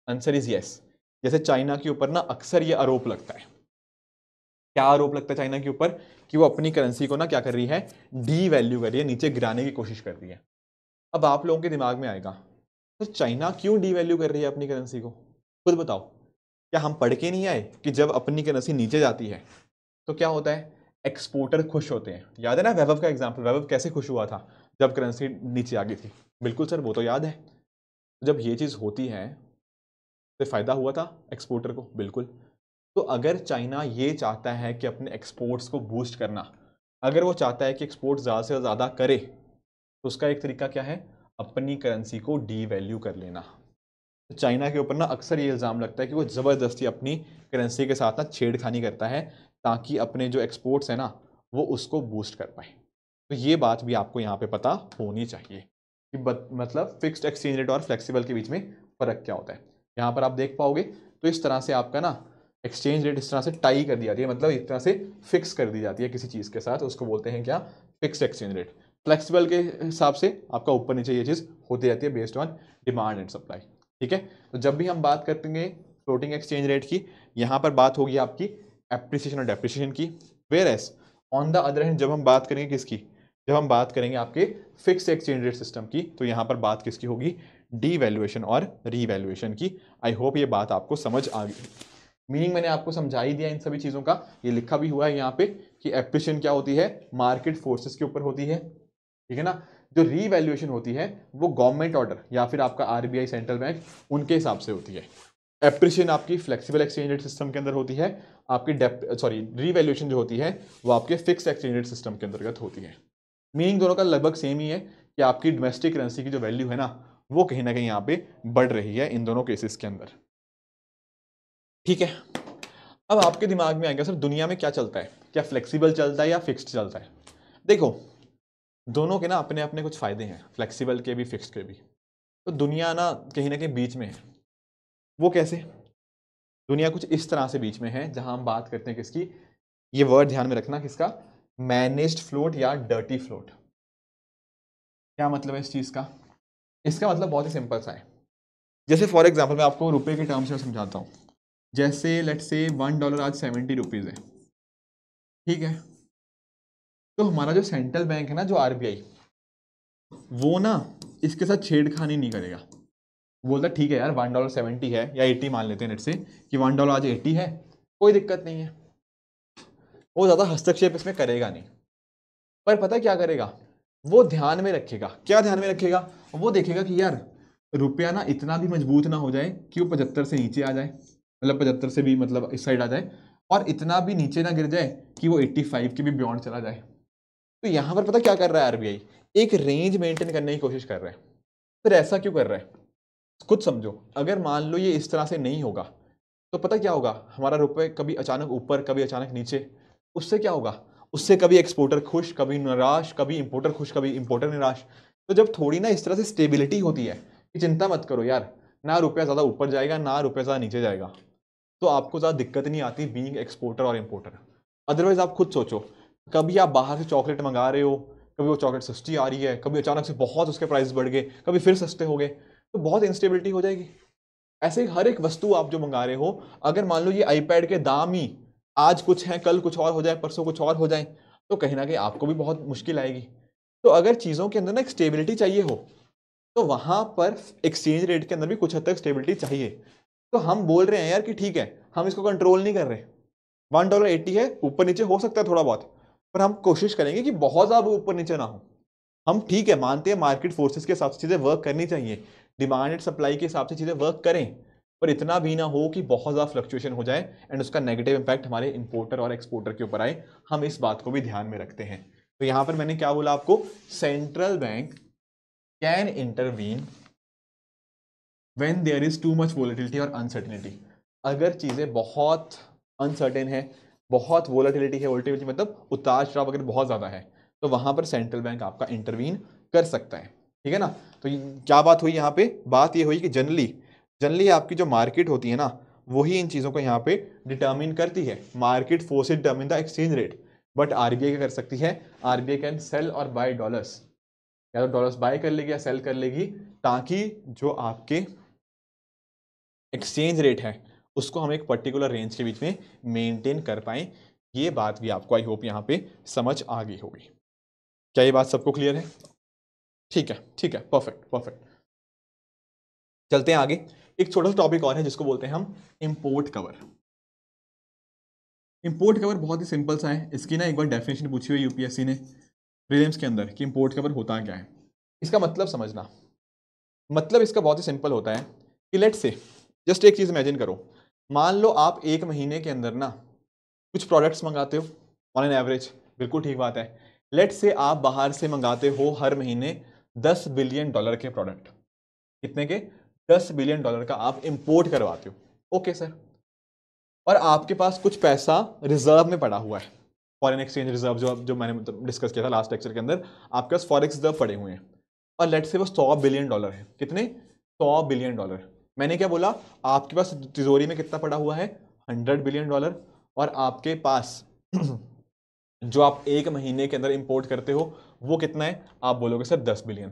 [SPEAKER 1] आंसर इज़ यस जैसे चाइना के ऊपर ना अक्सर ये आरोप लगता है क्या आरोप लगता है चाइना के ऊपर कि वो अपनी करेंसी को ना क्या कर रही है डी वैल्यू कर रही है नीचे गिराने की कोशिश कर रही है अब आप लोगों के दिमाग में आएगा सर तो चाइना क्यों डी वैल्यू कर रही है अपनी करेंसी को खुद बताओ क्या हम पढ़ के नहीं आए कि जब अपनी करेंसी नीचे जाती है तो क्या होता है एक्सपोर्टर खुश होते हैं याद है ना वैभव का एग्जाम्पल वैभव कैसे खुश हुआ था जब करेंसी नीचे आ गई थी बिल्कुल सर वो तो याद है जब ये चीज़ होती है तो फ़ायदा हुआ था एक्सपोर्टर को बिल्कुल तो अगर चाइना ये चाहता है कि अपने एक्सपोर्ट्स को बूस्ट करना अगर वो चाहता है कि एक्सपोर्ट ज़्यादा से ज़्यादा करे तो उसका एक तरीका क्या है अपनी करेंसी को डीवैल्यू कर लेना चाइना के ऊपर ना अक्सर ये इल्ज़ाम लगता है कि वो ज़बरदस्ती अपनी करेंसी के साथ ना छेड़खानी करता है ताकि अपने जो एक्सपोर्ट्स हैं ना वो उसको बूस्ट कर पाए तो ये बात भी आपको यहाँ पे पता होनी चाहिए कि बत, मतलब फिक्स्ड एक्सचेंज रेट और फ्लेक्सिबल के बीच में फ़र्क क्या होता है यहाँ पर आप देख पाओगे तो इस तरह से आपका ना एक्सचेंज रेट इस तरह से टाई कर दी जाती है मतलब इस तरह से फिक्स कर दी जाती है किसी चीज़ के साथ उसको बोलते हैं क्या फिक्सड एक्सचेंज रेट फ्लेक्सिबल के हिसाब से आपका ऊपर नीचे ये चीज़ होती जाती है based on demand and supply ठीक है तो जब भी हम बात करेंगे फ्लोटिंग एक्सचेंज रेट की यहाँ पर बात होगी आपकी एप्रिसिएशन और डेप्रिसिएशन की whereas on the other hand जब हम बात करेंगे किसकी जब हम बात करेंगे आपके फिक्स एक्सचेंज रेट सिस्टम की तो यहाँ पर बात किसकी होगी डी वैल्यूएशन और रीवैल्यूएशन की आई होप ये बात आपको समझ आ गई मीनिंग मैंने आपको समझा ही दिया इन सभी चीज़ों का ये लिखा भी हुआ है यहाँ पे कि एप्रिसिएशन क्या होती है मार्केट फोर्सेस के ऊपर होती है ठीक है ना जो रीवैल्यूएशन होती है वो गवर्नमेंट ऑर्डर या फिर आपका आरबीआई सेंट्रल बैंक उनके हिसाब से होती है एप्रिशिएशन आपकी फ्लेक्सिबल एक्सचेंज रेट सिस्टम के अंदर होती है आपकी डेप सॉरी रीवैल्यूएशन जो होती है वो आपके फिक्स एक्सचेंज रेट सिस्टम के अंतर्गत होती है मीनिंग दोनों का लगभग सेम ही है कि आपकी डोमेस्टिक करेंसी की जो वैल्यू है ना वो कहीं ना कहीं यहाँ पे बढ़ रही है इन दोनों केसेस के अंदर ठीक है अब आपके दिमाग में आएगा सर दुनिया में क्या चलता है क्या फ्लेक्सिबल चलता है या फिक्स्ड चलता है देखो दोनों के ना अपने अपने कुछ फ़ायदे हैं फ्लेक्सिबल के भी फिक्स के भी तो दुनिया ना कहीं ना कहीं बीच में है वो कैसे दुनिया कुछ इस तरह से बीच में है जहां हम बात करते हैं किसकी ये वर्ड ध्यान में रखना किसका मैनेज्ड फ्लोट या डर्टी फ्लोट क्या मतलब है इस चीज़ का इसका मतलब बहुत ही सिंपल सा है जैसे फॉर एग्जांपल मैं आपको रुपए के टर्म से समझाता हूँ जैसे लेट से वन डॉलर आज सेवेंटी रुपीज़ है ठीक है तो हमारा जो सेंट्रल बैंक है ना जो आरबीआई वो ना इसके साथ छेड़खानी नहीं करेगा बोलता ठीक है यार वन डॉलर सेवेंटी है या एट्टी मान लेते हैं नेट से कि वन डॉलर आज एट्टी है कोई दिक्कत नहीं है वो ज़्यादा हस्तक्षेप इसमें करेगा नहीं पर पता क्या करेगा वो ध्यान में रखेगा क्या ध्यान में रखेगा वो देखेगा कि यार रुपया ना इतना भी मजबूत ना हो जाए कि वो पचहत्तर से नीचे आ जाए मतलब पचहत्तर से भी मतलब इस साइड आ जाए और इतना भी नीचे ना गिर जाए कि वो एट्टी फाइव के भी बियॉन्ड चला जाए तो यहाँ पर पता क्या कर रहा है आरबीआई एक रेंज मेंटेन करने की कोशिश कर रहा है फिर ऐसा क्यों कर रहा है कुछ समझो अगर मान लो ये इस तरह से नहीं होगा तो पता क्या होगा हमारा रुपये कभी अचानक ऊपर कभी अचानक नीचे उससे क्या होगा उससे कभी एक्सपोर्टर खुश कभी निराश कभी इंपोर्टर खुश कभी इंपोर्टर निराश तो जब थोड़ी ना इस तरह से स्टेबिलिटी होती है कि चिंता मत करो यार ना रुपया ज़्यादा ऊपर जाएगा ना रुपया ज़्यादा नीचे जाएगा तो आपको ज़्यादा दिक्कत नहीं आती बीइंग एक्सपोर्टर और इम्पोर्टर अदरवाइज आप खुद सोचो कभी आप बाहर से चॉकलेट मंगा रहे हो कभी वो चॉकलेट सस्ती आ रही है कभी अचानक से बहुत उसके प्राइस बढ़ गए कभी फिर सस्ते हो गए तो बहुत इंस्टेबिलिटी हो जाएगी ऐसे ही हर एक वस्तु आप जो मंगा रहे हो अगर मान लो ये आईपैड के दाम ही आज कुछ हैं कल कुछ और हो जाए परसों कुछ और हो जाए तो कहीं ना कहीं आपको भी बहुत मुश्किल आएगी तो अगर चीज़ों के अंदर ना एक स्टेबिलिटी चाहिए हो तो वहाँ पर एक्सचेंज रेट के अंदर भी कुछ हद तक स्टेबिलिटी चाहिए तो हम बोल रहे हैं यार कि ठीक है हम इसको कंट्रोल नहीं कर रहे वन डॉलर एट्टी है ऊपर नीचे हो सकता है थोड़ा बहुत पर हम कोशिश करेंगे कि बहुत ज़्यादा ऊपर नीचे ना हो हम ठीक है मानते हैं मार्केट फोर्सेस के हिसाब से चीज़ें वर्क करनी चाहिए डिमांड एंड सप्लाई के हिसाब से चीज़ें वर्क करें पर इतना भी ना हो कि बहुत ज़्यादा फ्लक्चुएशन हो जाए एंड उसका नेगेटिव इम्पैक्ट हमारे इंपोर्टर और एक्सपोर्टर के ऊपर आए हम इस बात को भी ध्यान में रखते हैं तो यहाँ पर मैंने क्या बोला आपको central bank can intervene when there is too much volatility और अनसर्टिनिटी अगर चीज़ें बहुत अनसर्टेन है बहुत वोलाटिलिटी है वोलाटिलिटी मतलब उतार चढ़ाव वगैरह बहुत ज़्यादा है तो वहाँ पर सेंट्रल बैंक आपका इंटरवीन कर सकता है ठीक है ना तो क्या बात हुई यहाँ पे बात ये हुई कि जनरली जनरली आपकी जो मार्केट होती है ना वही इन चीज़ों को यहाँ पे डिटर्मिन करती है market force determine the exchange rate but R क्या कर सकती है आर बी कैन सेल और बाय डॉलर्स या तो डॉलर्स बाय कर लेगी या सेल कर लेगी ताकि जो आपके एक्सचेंज रेट है उसको हम एक पर्टिकुलर रेंज के बीच में मेंटेन कर पाए ये बात भी आपको आई होप यहाँ पे समझ आ गई होगी क्या ये बात सबको क्लियर है ठीक है ठीक है परफेक्ट परफेक्ट चलते हैं आगे एक छोटा सा टॉपिक और है जिसको बोलते हैं हम इम्पोर्ट कवर इम्पोर्ट कवर बहुत ही सिंपल सा है इसकी ना एक बार डेफिनेशन पूछी हुई यूपीएससी ने प्रीलिम्स के अंदर कि इम्पोर्ट कवर होता क्या है इसका मतलब समझना मतलब इसका बहुत ही सिंपल होता है कि लेट से जस्ट एक चीज़ इमेजिन करो मान लो आप एक महीने के अंदर ना कुछ प्रोडक्ट्स मंगाते हो ऑन एन एवरेज बिल्कुल ठीक बात है लेट से आप बाहर से मंगाते हो हर महीने दस बिलियन डॉलर के प्रोडक्ट कितने के दस बिलियन डॉलर का आप इम्पोर्ट करवाते हो ओके सर और आपके पास कुछ पैसा रिजर्व में पड़ा हुआ है फॉरेन एक्सचेंज रिजर्व जो जो मैंने डिस्कस मतलब किया था लास्ट लेक्चर के अंदर आपके पास फॉरेक्स रिजर्व पड़े हुए हैं और लेट से वो सौ बिलियन डॉलर है कितने सौ बिलियन डॉलर मैंने क्या बोला आपके पास तिजोरी में कितना पड़ा हुआ है हंड्रेड बिलियन डॉलर और आपके पास जो आप एक महीने के अंदर इंपोर्ट करते हो वो कितना है आप बोलोगे सर दस बिलियन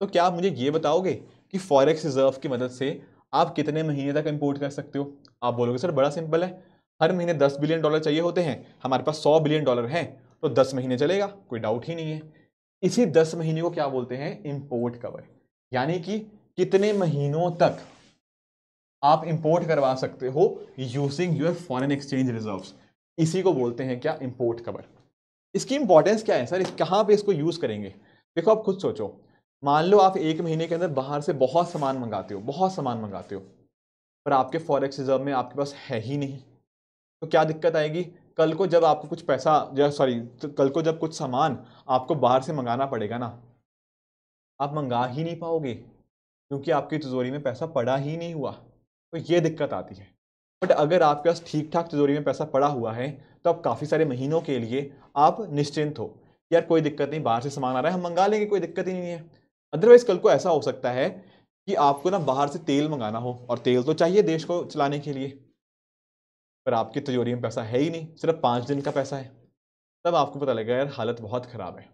[SPEAKER 1] तो क्या आप मुझे ये बताओगे कि फॉरेक्स रिजर्व की मदद से आप कितने महीने तक इंपोर्ट कर सकते हो आप बोलोगे सर बड़ा सिंपल है हर महीने दस बिलियन डॉलर चाहिए होते हैं हमारे पास सौ बिलियन डॉलर हैं तो दस महीने चलेगा कोई डाउट ही नहीं है इसी दस महीने को क्या बोलते हैं इम्पोर्ट कवर यानी कि कितने महीनों तक आप इंपोर्ट करवा सकते हो using your foreign exchange reserve इसी को बोलते हैं क्या इंपोर्ट कवर इसकी इंपॉर्टेंस क्या है सर इस कहाँ पर इसको यूज़ करेंगे देखो आप खुद सोचो मान लो आप एक महीने के अंदर बाहर से बहुत सामान मंगाते हो बहुत सामान मंगाते हो पर आपके फॉरेक्स रिजर्व में आपके पास है ही नहीं तो क्या दिक्कत आएगी कल को जब आपको कुछ पैसा या सॉरी तो कल को जब कुछ सामान आपको बाहर से मंगाना पड़ेगा ना आप मंगा ही नहीं पाओगे क्योंकि आपकी तिजोरी में पैसा पड़ा ही नहीं हुआ तो ये दिक्कत आती है बट अगर आपके पास ठीक ठाक तिजोरी में पैसा पड़ा हुआ है तो आप काफ़ी सारे महीनों के लिए आप निश्चिंत हो यार कोई दिक्कत नहीं बाहर से सामान आ रहा है हम मंगा लेंगे कोई दिक्कत ही नहीं है अदरवाइज कल को ऐसा हो सकता है कि आपको ना बाहर से तेल मंगाना हो और तेल तो चाहिए देश को चलाने के लिए पर आपकी तिजोरी में पैसा है ही नहीं सिर्फ पाँच दिन का पैसा है तब आपको पता लगेगा यार हालत बहुत ख़राब है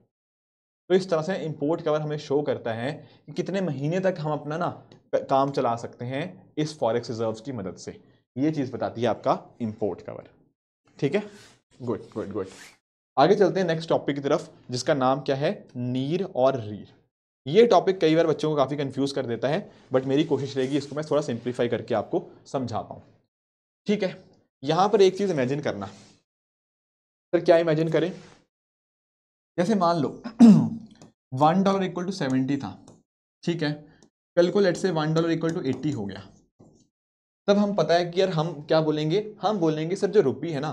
[SPEAKER 1] तो इस तरह से इम्पोर्ट कवर हमें शो करता है कि कितने महीने तक हम अपना ना काम चला सकते हैं इस फॉरेक्स रिजर्व की मदद से ये चीज़ बताती है आपका इम्पोर्ट कवर ठीक है गुड गुड गुड आगे चलते हैं नेक्स्ट टॉपिक की तरफ जिसका नाम क्या है नीर और रीर ये टॉपिक कई बार बच्चों को काफ़ी कंफ्यूज कर देता है बट मेरी कोशिश रहेगी इसको मैं थोड़ा सिंप्लीफाई करके आपको समझा पाऊँ ठीक है यहाँ पर एक चीज़ इमेजिन करना सर क्या इमेजिन करें जैसे मान लो one dollar equal to seventy था ठीक है कल को let say one dollar equal to eighty हो गया तब हम पता है कि यार हम क्या बोलेंगे हम बोलेंगे सर जो रुपी है ना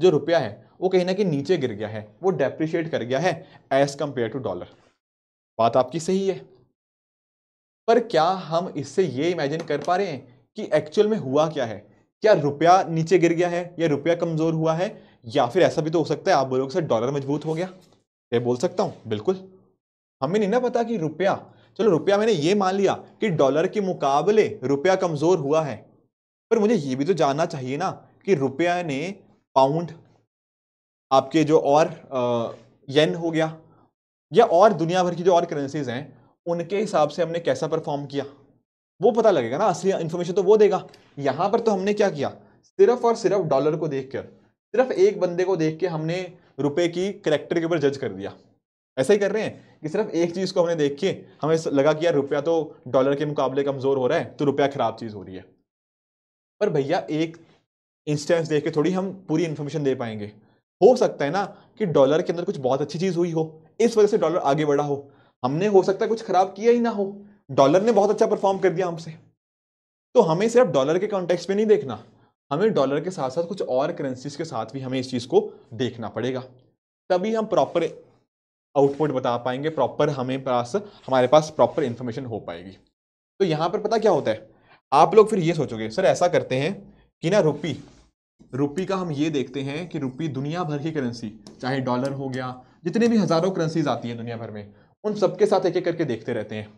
[SPEAKER 1] जो रुपया है वो कहीं ना कहीं नीचे गिर गया है वो डेप्रिशिएट कर गया है एज कंपेयर टू डॉलर बात आपकी सही है पर क्या हम इससे ये इमेजिन कर पा रहे हैं कि एक्चुअल में हुआ क्या है क्या रुपया नीचे गिर गया है या रुपया कमज़ोर हुआ है या फिर ऐसा भी तो हो सकता है आप बोलोगे सर डॉलर मजबूत हो गया ये बोल सकता हूँ बिल्कुल हमें नहीं ना पता कि रुपया चलो रुपया मैंने ये मान लिया कि डॉलर के मुकाबले रुपया कमज़ोर हुआ है पर मुझे ये भी तो जानना चाहिए ना कि रुपया ने पाउंड आपके जो और येन हो गया या और दुनिया भर की जो और करेंसीज हैं उनके हिसाब से हमने कैसा परफॉर्म किया वो पता लगेगा ना असली इन्फॉर्मेशन तो वो देगा यहाँ पर तो हमने क्या किया सिर्फ और सिर्फ डॉलर को देख कर सिर्फ एक बंदे को देख के हमने रुपए की करेक्टर के ऊपर जज कर दिया ऐसा ही कर रहे हैं कि सिर्फ एक चीज़ को हमने देख के हमें लगा कि यार रुपया तो डॉलर के मुकाबले कमज़ोर हो रहा है तो रुपया ख़राब चीज़ हो रही है पर भैया एक इंस्टेंस देख के थोड़ी हम पूरी इन्फॉर्मेशन दे पाएंगे हो सकता है ना कि डॉलर के अंदर कुछ बहुत अच्छी चीज़ हुई हो इस वजह से डॉलर आगे बढ़ा हो हमने हो सकता है कुछ ख़राब किया ही ना हो डॉलर ने बहुत अच्छा परफॉर्म कर दिया हमसे तो हमें सिर्फ डॉलर के कॉन्टेक्स्ट में नहीं देखना हमें डॉलर के साथ साथ कुछ और करेंसीज के साथ भी हमें इस चीज़ को देखना पड़ेगा तभी हम प्रॉपर आउटपुट बता पाएंगे प्रॉपर हमें पास हमारे पास प्रॉपर इन्फॉर्मेशन हो पाएगी तो यहाँ पर पता क्या होता है आप लोग फिर ये सोचोगे सर ऐसा करते हैं कि ना रुपी रुपी का हम ये देखते हैं कि रुपी दुनिया भर की करेंसी चाहे डॉलर हो गया जितने भी हज़ारों करेंसीज आती हैं दुनिया भर में उन सबके साथ एक एक करके देखते रहते हैं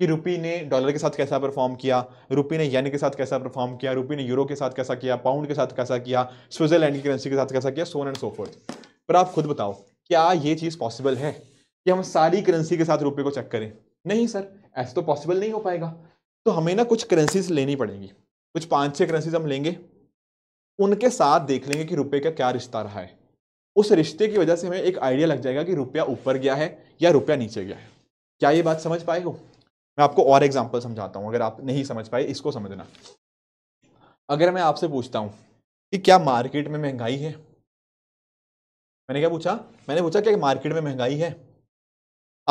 [SPEAKER 1] कि रुपी ने डॉलर के साथ कैसा परफॉर्म किया रुपी ने येन के साथ कैसा परफॉर्म किया रुपी ने यूरो के साथ कैसा किया पाउंड के साथ कैसा किया स्विट्जरलैंड की करेंसी के साथ कैसा किया सोन एंड सोफोर्थ पर आप खुद बताओ क्या ये चीज़ पॉसिबल है कि हम सारी करेंसी के साथ रुपये को चेक करें नहीं सर ऐसा तो पॉसिबल नहीं हो पाएगा तो हमें ना कुछ करेंसीज लेनी पड़ेंगी कुछ पाँच छः करेंसीज हम लेंगे उनके साथ देख लेंगे कि रुपये का क्या रिश्ता रहा है उस रिश्ते की वजह से हमें एक आइडिया लग जाएगा कि रुपया ऊपर गया है या रुपया नीचे गया है क्या ये बात समझ पाए हो मैं आपको और एग्जाम्पल समझाता हूँ अगर आप नहीं समझ पाए इसको समझना अगर मैं आपसे पूछता हूँ कि क्या मार्केट में महंगाई है मैंने क्या पूछा मैंने पूछा क्या मार्केट में महंगाई है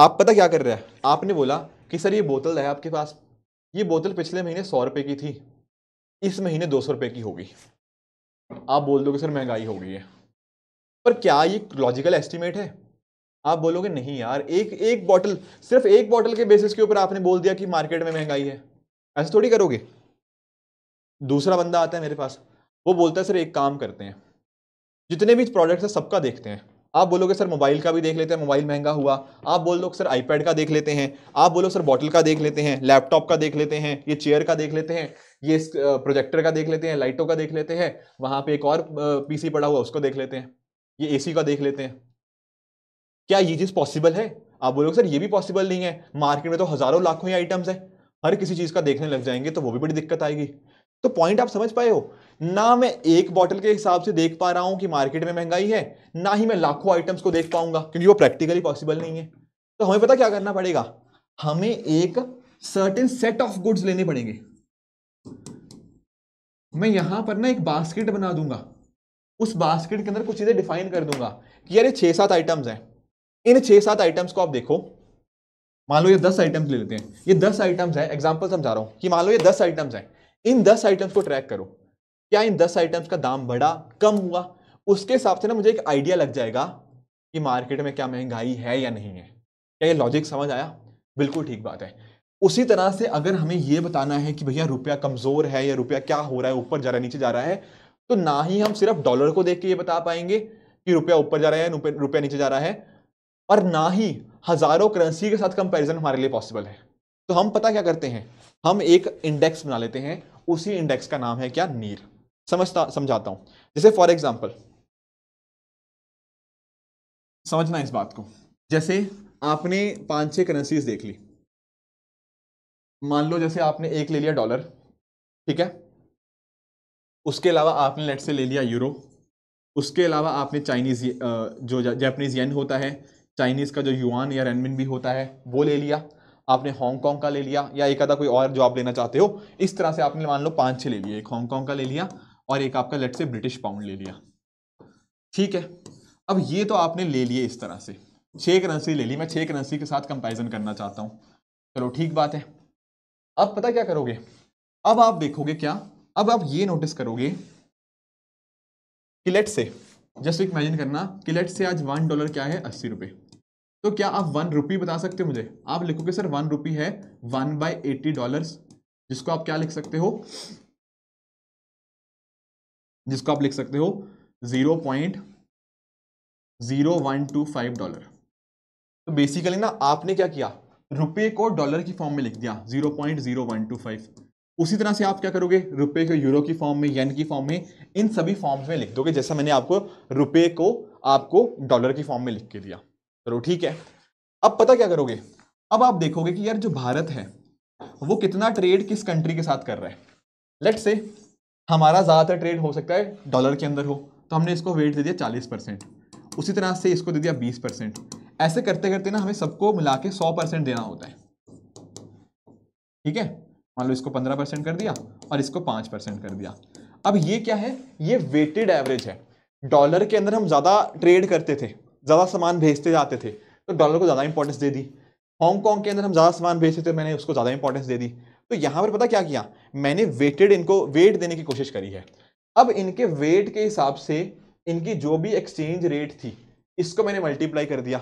[SPEAKER 1] आप पता क्या कर रहे हैं आपने बोला कि सर ये बोतल है आपके पास ये बोतल पिछले महीने सौ रुपये की थी इस महीने दो सौ रुपये की होगी आप बोल दोगे सर महंगाई हो गई है पर क्या ये लॉजिकल एस्टिमेट है आप बोलोगे नहीं यार एक एक बॉटल सिर्फ एक बॉटल के बेसिस के ऊपर आपने बोल दिया कि मार्केट में महंगाई है ऐसे थोड़ी करोगे दूसरा बंदा आता है मेरे पास वो बोलता है सर एक काम करते हैं जितने भी प्रोडक्ट है सबका देखते हैं आप बोलोगे सर मोबाइल का भी देख लेते हैं मोबाइल महंगा हुआ आप बोल दो सर आईपैड का देख लेते हैं आप बोलो सर बॉटल का देख लेते हैं लैपटॉप का देख लेते हैं ये चेयर का देख लेते हैं ये प्रोजेक्टर का देख लेते हैं लाइटों का देख लेते हैं वहां पे एक और पीसी पड़ा हुआ उसको देख लेते हैं ये एसी का देख लेते हैं क्या ये चीज़ पॉसिबल है आप बोलोगे सर ये भी पॉसिबल नहीं है मार्केट में तो हज़ारों लाखों ही आइटम्स है हर किसी चीज़ का देखने लग जाएंगे तो वो भी बड़ी दिक्कत आएगी तो पॉइंट आप समझ पाए हो ना मैं एक बॉटल के हिसाब से देख पा रहा हूं कि मार्केट में महंगाई है ना ही मैं लाखों आइटम्स को देख पाऊंगा क्योंकि वो प्रैक्टिकली पॉसिबल नहीं है तो हमें पता क्या करना पड़ेगा हमें एक सर्टेन सेट ऑफ गुड्स लेने पड़ेंगे मैं यहां पर ना एक बास्केट बना दूंगा उस बास्केट के अंदर कुछ चीजें डिफाइन कर दूंगा कि यार छह सात आइटम्स हैं इन छह सात आइटम्स को आप देखो मान लो ये दस आइटम्स ले लेते हैं ये दस आइटम्स हैं एग्जाम्पल समझा रहा हूं कि मान लो ये दस आइटम्स हैं इन दस आइटम्स को ट्रैक करो क्या इन दस आइटम्स का दाम बढ़ा कम हुआ उसके हिसाब से ना मुझे एक आइडिया लग जाएगा कि मार्केट में क्या महंगाई है या नहीं है क्या ये लॉजिक समझ आया बिल्कुल ठीक बात है उसी तरह से अगर हमें ये बताना है कि भैया रुपया कमज़ोर है या रुपया क्या हो रहा है ऊपर जा रहा है नीचे जा रहा है तो ना ही हम सिर्फ डॉलर को देख के ये बता पाएंगे कि रुपया ऊपर जा रहा है या रुपया नीचे जा रहा है और ना ही हज़ारों करेंसी के साथ कंपेरिजन हमारे लिए पॉसिबल है तो हम पता क्या करते हैं हम एक इंडेक्स बना लेते हैं उसी इंडेक्स का नाम है क्या नीर समझता समझाता हूं जैसे फॉर एग्जाम्पल
[SPEAKER 2] समझना इस बात को जैसे आपने पांच छह करेंसीज देख ली मान लो जैसे आपने एक ले लिया डॉलर ठीक है
[SPEAKER 1] उसके अलावा आपने लेट से ले लिया यूरो उसके अलावा आपने चाइनीज़ जो जैपनीज येन होता है चाइनीज़ का जो युआन या रेनमिन भी होता है वो ले लिया आपने हांगकॉन्ग का ले लिया या एक आधा कोई और जो आप लेना चाहते हो इस तरह से आपने मान लो पांच छे ले लिए एक हांगकॉन्ग का ले लिया और एक आपका लेट से ब्रिटिश पाउंड ले लिया ठीक है अब ये तो आपने ले लिए इस तरह से छः करेंसी ले ली मैं छः करेंसी के साथ कंपैरिजन करना चाहता हूँ चलो ठीक बात है अब पता क्या करोगे अब आप देखोगे क्या अब आप ये नोटिस करोगे कि लेट से जस्ट इमेजिन करना कि लेट से आज वन डॉलर क्या है अस्सी रुपये तो क्या आप वन रुपी बता सकते हो मुझे आप लिखोगे सर वन रुपी है
[SPEAKER 2] वन बाई एट्टी डॉलर जिसको आप क्या लिख सकते हो जिसको आप लिख सकते हो zero point zero
[SPEAKER 1] one two five dollar तो बेसिकली ना आपने क्या किया रुपए को डॉलर की फॉर्म में लिख दिया zero point zero one two five उसी तरह से आप क्या करोगे रुपए को यूरो की फॉर्म में येन की फॉर्म में इन सभी फॉर्म्स में लिख दोगे जैसा मैंने आपको रुपए को आपको डॉलर की फॉर्म में लिख के दिया चलो ठीक है अब पता क्या करोगे अब आप देखोगे कि यार जो भारत है वो कितना ट्रेड किस कंट्री के साथ कर रहा है लेट से हमारा ज़्यादातर ट्रेड हो सकता है डॉलर के अंदर हो तो हमने इसको वेट दे दिया चालीस परसेंट उसी तरह से इसको दे दिया बीस परसेंट ऐसे करते करते ना हमें सबको मिला के सौ परसेंट देना होता है ठीक है मान लो इसको पंद्रह परसेंट कर दिया और इसको पाँच परसेंट कर दिया अब ये क्या है ये वेटेड एवरेज है डॉलर के अंदर हम ज़्यादा ट्रेड करते थे ज़्यादा सामान भेजते जाते थे तो डॉलर को ज़्यादा इंपॉर्टेंस दे दी हॉन्गकॉन्ग के अंदर हम ज़्यादा सामान भेजते थे मैंने उसको ज़्यादा इंपॉर्टेंस दे दी तो यहाँ पर पता क्या किया मैंने वेटेड इनको वेट देने की कोशिश करी है अब इनके वेट के हिसाब से इनकी जो भी एक्सचेंज रेट थी इसको मैंने मल्टीप्लाई कर दिया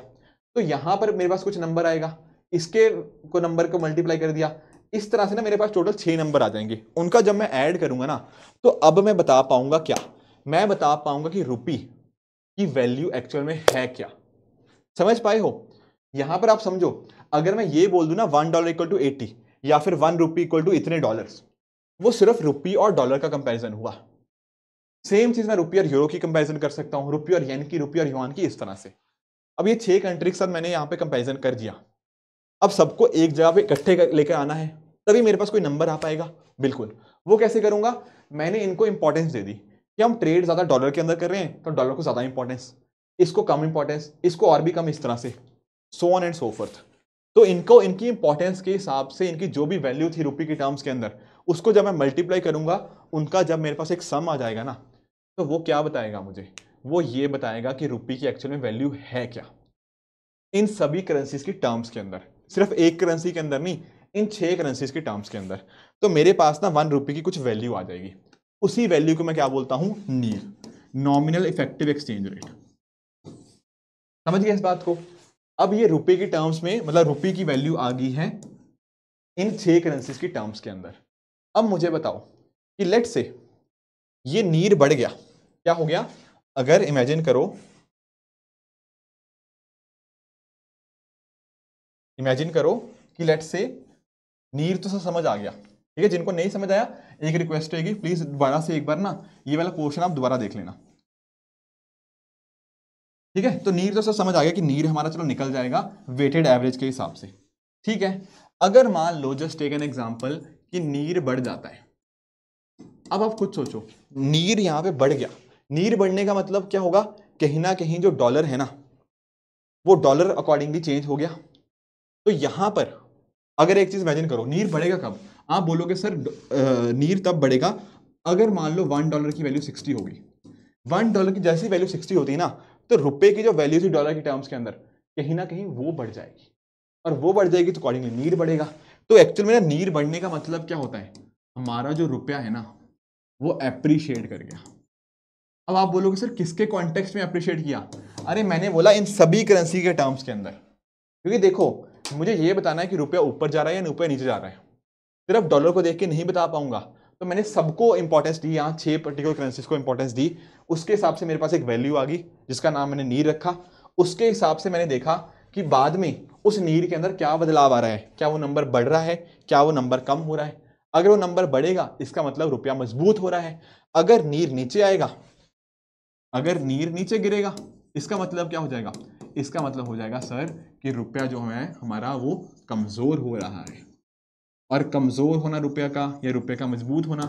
[SPEAKER 1] तो यहाँ पर मेरे पास कुछ नंबर आएगा इसके को नंबर को मल्टीप्लाई कर दिया इस तरह से ना मेरे पास टोटल छः नंबर आ जाएंगे उनका जब मैं ऐड करूँगा ना तो अब मैं बता पाऊँगा क्या मैं बता पाऊँगा कि रुपी की वैल्यू एक्चुअल में है क्या समझ पाए हो यहाँ पर आप समझो अगर मैं ये बोल दूँ ना one dollar equal to eighty या फिर वन रुपी इक्वल टू इतने डॉलर्स वो सिर्फ रुपी और डॉलर का कंपैरिजन हुआ सेम चीज़ मैं रुपी और यूरो की कंपैरिजन कर सकता हूँ रुपी और येन की रुपी और युआन की इस तरह से अब ये छह कंट्री के साथ मैंने यहाँ पे कंपैरिजन कर दिया अब सबको एक जगह पे इकट्ठे लेकर आना है तभी मेरे पास कोई नंबर आ पाएगा बिल्कुल वो कैसे करूँगा मैंने इनको इंपॉर्टेंस दे दी कि हम ट्रेड ज़्यादा डॉलर के अंदर कर रहे हैं तो डॉलर को ज़्यादा इंपॉर्टेंस इसको कम इंपॉर्टेंस इसको और भी कम इस तरह से so on and so forth तो इनको इनकी इंपॉर्टेंस के हिसाब से इनकी जो भी वैल्यू थी रुपी के टर्म्स के अंदर उसको जब मैं मल्टीप्लाई करूंगा उनका जब मेरे पास एक सम आ जाएगा ना तो वो क्या बताएगा मुझे वो ये बताएगा कि रुपी की एक्चुअल में वैल्यू है क्या इन सभी करेंसीज की टर्म्स के अंदर सिर्फ एक करेंसी के अंदर नहीं इन छह करेंसीज के टर्म्स के अंदर तो मेरे पास ना वन रुपी की कुछ वैल्यू आ जाएगी उसी वैल्यू को मैं क्या बोलता हूं NEER nominal effective exchange rate समझ गए इस बात को अब ये रुपए की टर्म्स में मतलब रुपए की वैल्यू आ गई है इन छह करेंसीज की टर्म्स के अंदर अब मुझे बताओ कि लेट से
[SPEAKER 2] ये नीर बढ़ गया क्या हो गया अगर इमेजिन करो इमेजिन करो कि लेट से नीर तो सब समझ आ गया ठीक है जिनको नहीं समझ आया एक रिक्वेस्ट होगी प्लीज़ दोबारा से एक
[SPEAKER 1] बार ना ये वाला क्वेश्चन आप दोबारा देख लेना ठीक है तो नीर तो सर समझ आ गया कि नीर हमारा चलो निकल जाएगा वेटेड एवरेज के हिसाब से ठीक है अगर मान लो जस्ट टेक एन एग्जाम्पल कि नीर बढ़ जाता है अब आप खुद सोचो नीर यहां पे बढ़ गया नीर बढ़ने का मतलब क्या होगा कहीं ना कहीं जो डॉलर है ना वो डॉलर अकॉर्डिंगली चेंज हो गया तो यहां पर अगर एक चीज़ इमेजिन करो नीर बढ़ेगा कब आप बोलोगे सर नीर तब बढ़ेगा अगर मान लो वन डॉलर की वैल्यू सिक्सटी होगी वन डॉलर की जैसी वैल्यू सिक्सटी होती है ना तो रुपए की जो वैल्यू थी डॉलर की टर्म्स के अंदर कहीं ना कहीं वो बढ़ जाएगी और वो बढ़ जाएगी तो अकॉर्डिंगली नीर बढ़ेगा तो एक्चुअल में नीर बढ़ने का मतलब क्या होता है हमारा जो रुपया है ना वो अप्रिशिएट कर गया अब आप बोलोगे सर किसके कॉन्टेक्स्ट में अप्रिशिएट किया अरे मैंने बोला इन सभी करेंसी के टर्म्स के अंदर क्योंकि देखो मुझे ये बताना है कि रुपया ऊपर जा रहा है या रुपया नीचे जा रहा है सिर्फ डॉलर को देख के नहीं बता पाऊंगा तो मैंने सबको इंपॉर्टेंस दी यहाँ छः पर्टिकुलर करेंसीज को इंपॉर्टेंस दी उसके हिसाब से मेरे पास एक वैल्यू आ गई जिसका नाम मैंने नीर रखा उसके हिसाब से मैंने देखा कि बाद में उस नीर के अंदर क्या बदलाव आ रहा है क्या वो नंबर बढ़ रहा है क्या वो नंबर कम हो रहा है अगर वो नंबर बढ़ेगा इसका मतलब रुपया मजबूत हो रहा है अगर नीर नीचे आएगा अगर नीर नीचे गिरेगा इसका मतलब क्या हो जाएगा इसका मतलब हो जाएगा सर कि रुपया जो है हमारा वो कमज़ोर हो रहा है और कमज़ोर होना रुपये का या रुपये का मजबूत होना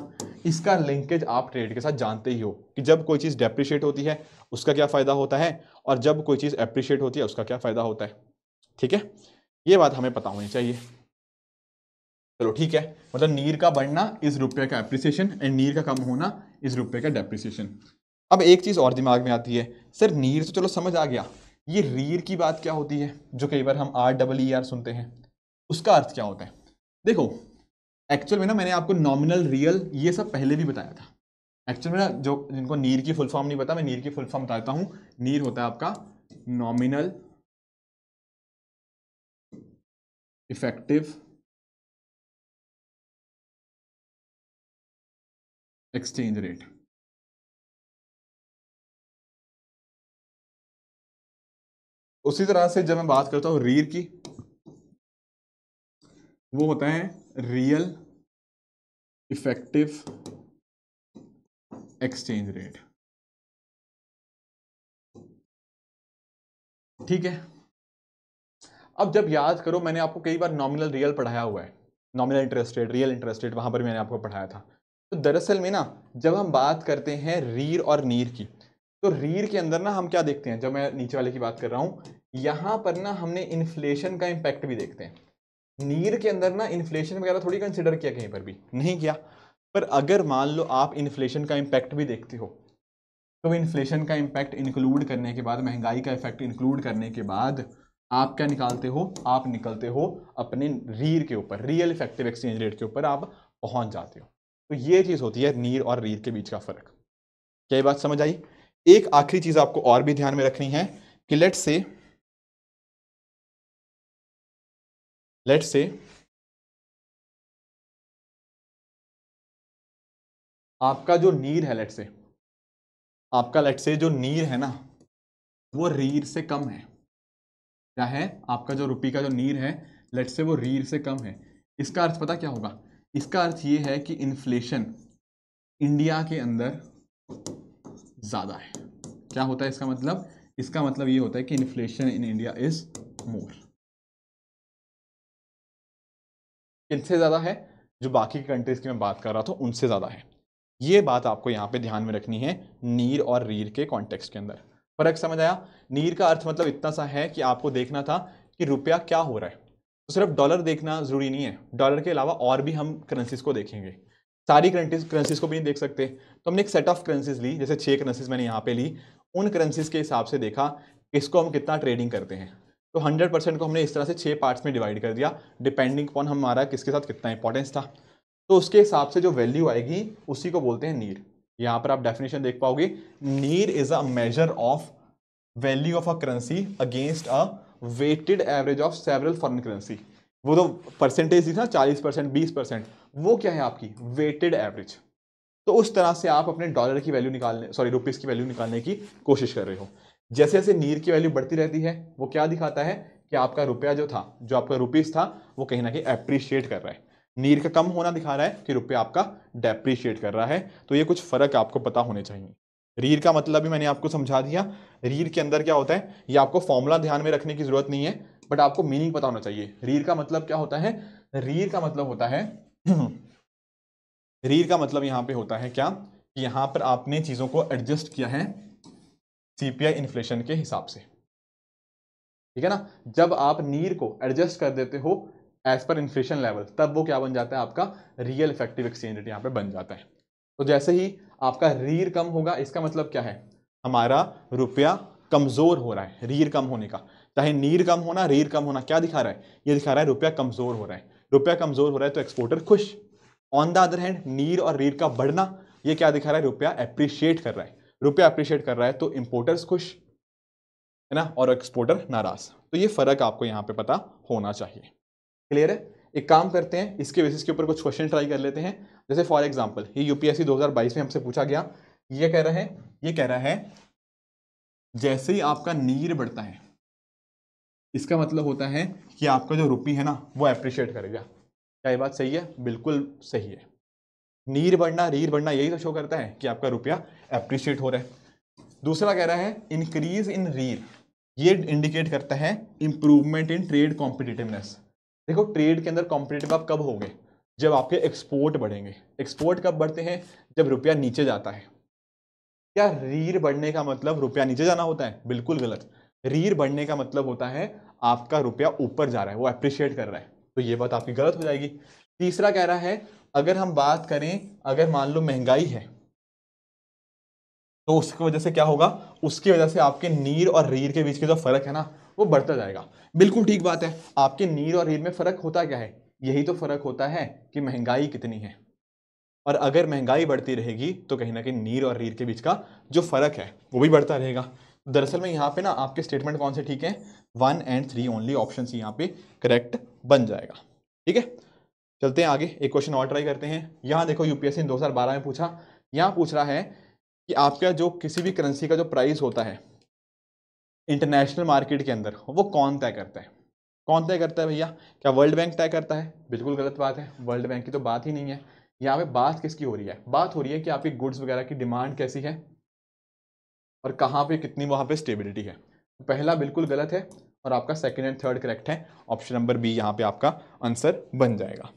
[SPEAKER 1] इसका लिंकेज आप ट्रेड के साथ जानते ही हो कि जब कोई चीज़ डेप्रिशिएट होती है उसका क्या फ़ायदा होता है और जब कोई चीज़ अप्रिशिएट होती है उसका क्या फ़ायदा होता है ठीक है ये बात हमें पता होनी चाहिए चलो ठीक है मतलब नीर का बढ़ना इस रुपये का एप्रिसिएशन एंड नीर का कम होना इस रुपये का डेप्रिसिएशन अब एक चीज़ और दिमाग में आती है सर नीर तो चलो समझ आ गया ये रीर की बात क्या होती है जो कई बार हम आर डबल ई आर सुनते हैं उसका अर्थ क्या होता है देखो एक्चुअल में ना मैंने आपको नॉमिनल रियल ये सब पहले भी बताया था एक्चुअल में ना जो जिनको नीर की फुल फॉर्म नहीं पता मैं नीर की फुल फॉर्म बताता हूँ नीर होता है आपका
[SPEAKER 2] नॉमिनल इफेक्टिव एक्सचेंज रेट उसी तरह से जब मैं बात करता हूँ रीर की वो होता है रियल इफेक्टिव एक्सचेंज रेट ठीक है अब जब याद करो मैंने आपको कई बार नॉमिनल रियल पढ़ाया हुआ
[SPEAKER 1] है nominal interest rate real interest rate वहां पर मैंने आपको पढ़ाया था तो दरअसल में ना जब हम बात करते हैं रीर और नीर की तो रीर के अंदर ना हम क्या देखते हैं जब मैं नीचे वाले की बात कर रहा हूं यहां पर ना हमने इन्फ्लेशन का इंपैक्ट भी देखते हैं नीर के अंदर ना इन्फ्लेशन वगैरह थोड़ी कंसिडर किया कहीं पर भी नहीं किया पर अगर मान लो आप इन्फ्लेशन का इम्पैक्ट भी देखते हो तो इन्फ्लेशन का इम्पैक्ट इंक्लूड करने के बाद महंगाई का इफेक्ट इंक्लूड करने के बाद आप क्या निकालते हो आप निकलते हो अपने रीर के ऊपर रियल इफेक्टिव एक्सचेंज रेट के ऊपर आप पहुंच जाते हो तो ये चीज़ होती है नीर और रीर के बीच का
[SPEAKER 2] फ़र्क क्या ये बात समझ आई एक आखिरी चीज़ आपको और भी ध्यान में रखनी है कि लेट से let's say आपका जो नीर है लेट से आपका लेट से जो नीर है ना वो रीर से कम
[SPEAKER 1] है क्या है आपका जो रुपी का जो नीर है लेट से वो रीर से कम है इसका अर्थ पता क्या होगा इसका अर्थ ये है कि इन्फ्लेशन इंडिया के अंदर
[SPEAKER 2] ज़्यादा है क्या होता है इसका मतलब इसका मतलब ये होता है कि inflation in India is more इनसे ज़्यादा है जो बाकी की कंट्रीज़ की मैं बात कर रहा था उनसे ज़्यादा है ये बात आपको यहाँ
[SPEAKER 1] पे ध्यान में रखनी है नीर और रीर के कॉन्टेक्स्ट के अंदर फ़र्क समझ आया नीर का अर्थ मतलब इतना सा है कि आपको देखना था कि रुपया क्या हो रहा है तो सिर्फ डॉलर देखना ज़रूरी नहीं है डॉलर के अलावा और भी हम करेंसीज को देखेंगे सारी करेंसीज करेंसीज को भी नहीं देख सकते तो हमने एक सेट ऑफ करेंसीज ली जैसे छः करेंसीज मैंने यहाँ पर ली उन करेंसीज के हिसाब से देखा किसको हम कितना ट्रेडिंग करते हैं तो 100 परसेंट को हमने इस तरह से छः पार्ट्स में डिवाइड कर दिया डिपेंडिंग अपॉन हमारा किसके साथ कितना इंपॉर्टेंस था तो उसके हिसाब से जो वैल्यू आएगी उसी को बोलते हैं नीर यहाँ पर आप डेफिनेशन देख पाओगे NEER is a measure of value of a currency against a weighted average of several foreign currency वो तो परसेंटेज थी ना चालीस परसेंट बीस परसेंट वो क्या है आपकी वेटेड एवरेज तो उस तरह से आप अपने डॉलर की वैल्यू निकालने सॉरी रुपीज़ की वैल्यू निकालने की कोशिश कर रहे हो जैसे जैसे नीर की वैल्यू बढ़ती रहती है वो क्या दिखाता है कि आपका रुपया जो था जो आपका रुपीज़ था वो कहीं ना कहीं अप्रिशिएट कर रहा है नीर का कम होना दिखा रहा है कि रुपया आपका डेप्रिशिएट कर रहा है तो ये कुछ फ़र्क आपको पता होने चाहिए रीर का मतलब भी मैंने आपको समझा दिया रीर के अंदर क्या होता है ये आपको फॉर्मूला ध्यान में रखने की ज़रूरत नहीं है बट आपको मीनिंग पता होना चाहिए रीर का मतलब क्या होता है रीर का मतलब होता है रीर का मतलब यहाँ पे होता है क्या कि यहाँ पर आपने चीज़ों को एडजस्ट किया है सीपीआई इन्फ्लेशन के हिसाब से ठीक है ना जब आप नीर को एडजस्ट कर देते हो एज पर इन्फ्लेशन लेवल तब वो क्या बन जाता है आपका रियल इफेक्टिव एक्सचेंज रेट यहाँ पे बन जाता है तो जैसे ही आपका रीर कम होगा इसका मतलब क्या है हमारा रुपया कमज़ोर हो रहा है रीर कम होने का चाहे नीर कम होना रीर कम होना क्या दिखा रहा है ये दिखा रहा है रुपया कमज़ोर हो रहा है रुपया कमज़ोर हो रहा है तो एक्सपोर्टर खुश ऑन द अदर हैंड नीर और रीर का बढ़ना ये क्या दिखा रहा है रुपया अप्रिशिएट कर रहा है रुपया अप्रिशिएट कर रहा है तो इम्पोर्टर्स खुश है ना और एक्सपोर्टर नाराज तो ये फ़र्क आपको यहाँ पे पता होना चाहिए क्लियर है एक काम करते हैं इसके बेसिस के ऊपर कुछ क्वेश्चन ट्राई कर लेते हैं जैसे फॉर एग्जाम्पल ये यूपीएससी पी में हमसे पूछा गया ये कह रहा है ये कह रहा है जैसे ही आपका नीर बढ़ता है इसका मतलब होता है कि आपका जो रुपी है ना वो अप्रिशिएट करेगा क्या ये बात सही है बिल्कुल सही है नीर बढ़ना रीर बढ़ना यही तो शो करता है कि आपका रुपया अप्रिशिएट हो रहा है दूसरा कह रहा है इंक्रीज इन रीर ये इंडिकेट करता है इम्प्रूवमेंट इन ट्रेड कॉम्पिटिटिवनेस देखो ट्रेड के अंदर कॉम्पिटेटिव आप कब होंगे जब आपके एक्सपोर्ट बढ़ेंगे एक्सपोर्ट कब बढ़ते हैं जब रुपया नीचे जाता है क्या रीर बढ़ने का मतलब रुपया नीचे जाना होता है बिल्कुल गलत रीर बढ़ने का मतलब होता है आपका रुपया ऊपर जा रहा है वो अप्रिशिएट कर रहा है तो ये बात आपकी गलत हो जाएगी तीसरा कह रहा है अगर हम बात करें अगर मान लो महंगाई है तो उसकी वजह से क्या होगा उसकी वजह से आपके नीर और रीर के बीच के जो फर्क है ना वो बढ़ता जाएगा बिल्कुल ठीक बात है आपके नीर और रीर में फर्क होता क्या है यही तो फर्क होता है कि महंगाई कितनी है और अगर महंगाई बढ़ती रहेगी तो कहीं ना कहीं नीर और रीर के बीच का जो फर्क है वो भी बढ़ता रहेगा दरअसल में यहाँ पे ना आपके स्टेटमेंट कौन से ठीक है one and three only option यहाँ पे करेक्ट बन जाएगा ठीक है चलते हैं आगे एक क्वेश्चन और ट्राई करते हैं यहाँ देखो यूपीएससी ने बारह में पूछा यहाँ पूछ रहा है कि आपका जो किसी भी करेंसी का जो प्राइस होता है इंटरनेशनल मार्केट के अंदर वो कौन तय करता है कौन तय करता है भैया क्या वर्ल्ड बैंक तय करता है बिल्कुल गलत बात है वर्ल्ड बैंक की तो बात ही नहीं है यहाँ पे बात किसकी हो रही है बात हो रही है कि आपकी गुड्स वगैरह की डिमांड कैसी है और कहाँ पे कितनी वहाँ पे स्टेबिलिटी है पहला बिल्कुल गलत है और आपका सेकंड एंड थर्ड करेक्ट है ऑप्शन नंबर बी यहाँ पे आपका आंसर बन जाएगा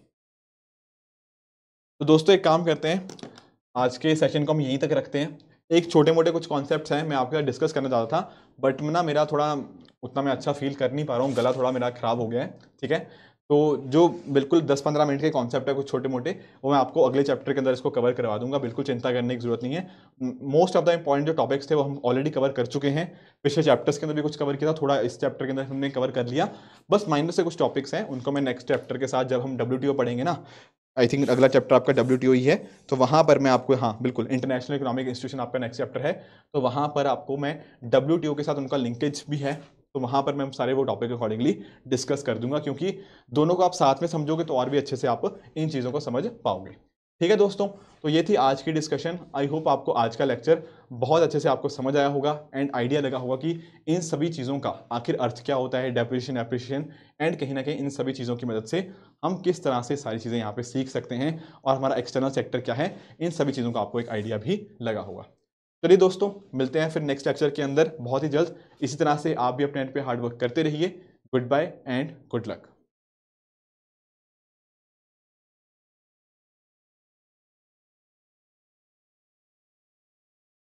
[SPEAKER 1] तो दोस्तों एक काम करते हैं आज के सेशन को हम यहीं तक रखते हैं एक छोटे मोटे कुछ कॉन्सेप्ट हैं मैं आपके साथ डिस्कस करना चाहता था बट ना मेरा थोड़ा उतना मैं अच्छा फील कर नहीं पा रहा हूँ गला थोड़ा मेरा ख़राब हो गया है ठीक है तो जो बिल्कुल 10-15 मिनट के कॉन्सेप्ट है कुछ छोटे मोटे वो मैं आपको अगले चैप्टर के अंदर इसको कवर करवा दूंगा बिल्कुल चिंता करने की जरूरत नहीं है मोस्ट ऑफ द इम्पॉर्टेंट जो टॉपिक्स थे वो हम ऑलरेडी कवर कर चुके हैं पिछले चैप्टर्स के अंदर भी कुछ कवर किया था थोड़ा इस चैप्टर के अंदर हमने कवर कर लिया बस माइनर से कुछ टॉपिक्स हैं उनको मैं नेक्स्ट चैप्टर के साथ जब हम डब्ल्यू पढ़ेंगे ना आई थिंक अगला चैप्टर आपका डब्ल्यू ही e है तो वहाँ पर मैं आपको हाँ बिल्कुल इंटरनेशनल इकोनॉमिक इंस्टीट्यूशन आपका नेक्स्ट चैप्टर है तो वहाँ पर आपको मैं डब्ल्यू के साथ उनका लिंकेज भी है तो वहाँ पर मैं सारे वो टॉपिक अकॉर्डिंगली डिस्कस कर दूंगा क्योंकि दोनों को आप साथ में समझोगे तो और भी अच्छे से आप इन चीज़ों को समझ पाओगे ठीक है दोस्तों तो ये थी आज की डिस्कशन आई होप आपको आज का लेक्चर बहुत अच्छे से आपको समझ आया होगा एंड आइडिया लगा होगा कि इन सभी चीज़ों का आखिर अर्थ क्या होता है डेप्रिशन एप्रिशिएशन एंड कहीं ना कहीं इन सभी चीज़ों की मदद से हम किस तरह से सारी चीज़ें यहाँ पे सीख सकते हैं और हमारा एक्सटर्नल सेक्टर क्या है इन सभी चीज़ों का आपको एक आइडिया भी लगा होगा चलिए दोस्तों मिलते हैं फिर नेक्स्ट लेक्चर के अंदर बहुत ही जल्द इसी तरह से आप भी अपने एंड
[SPEAKER 2] पे हार्डवर्क करते रहिए goodbye and good luck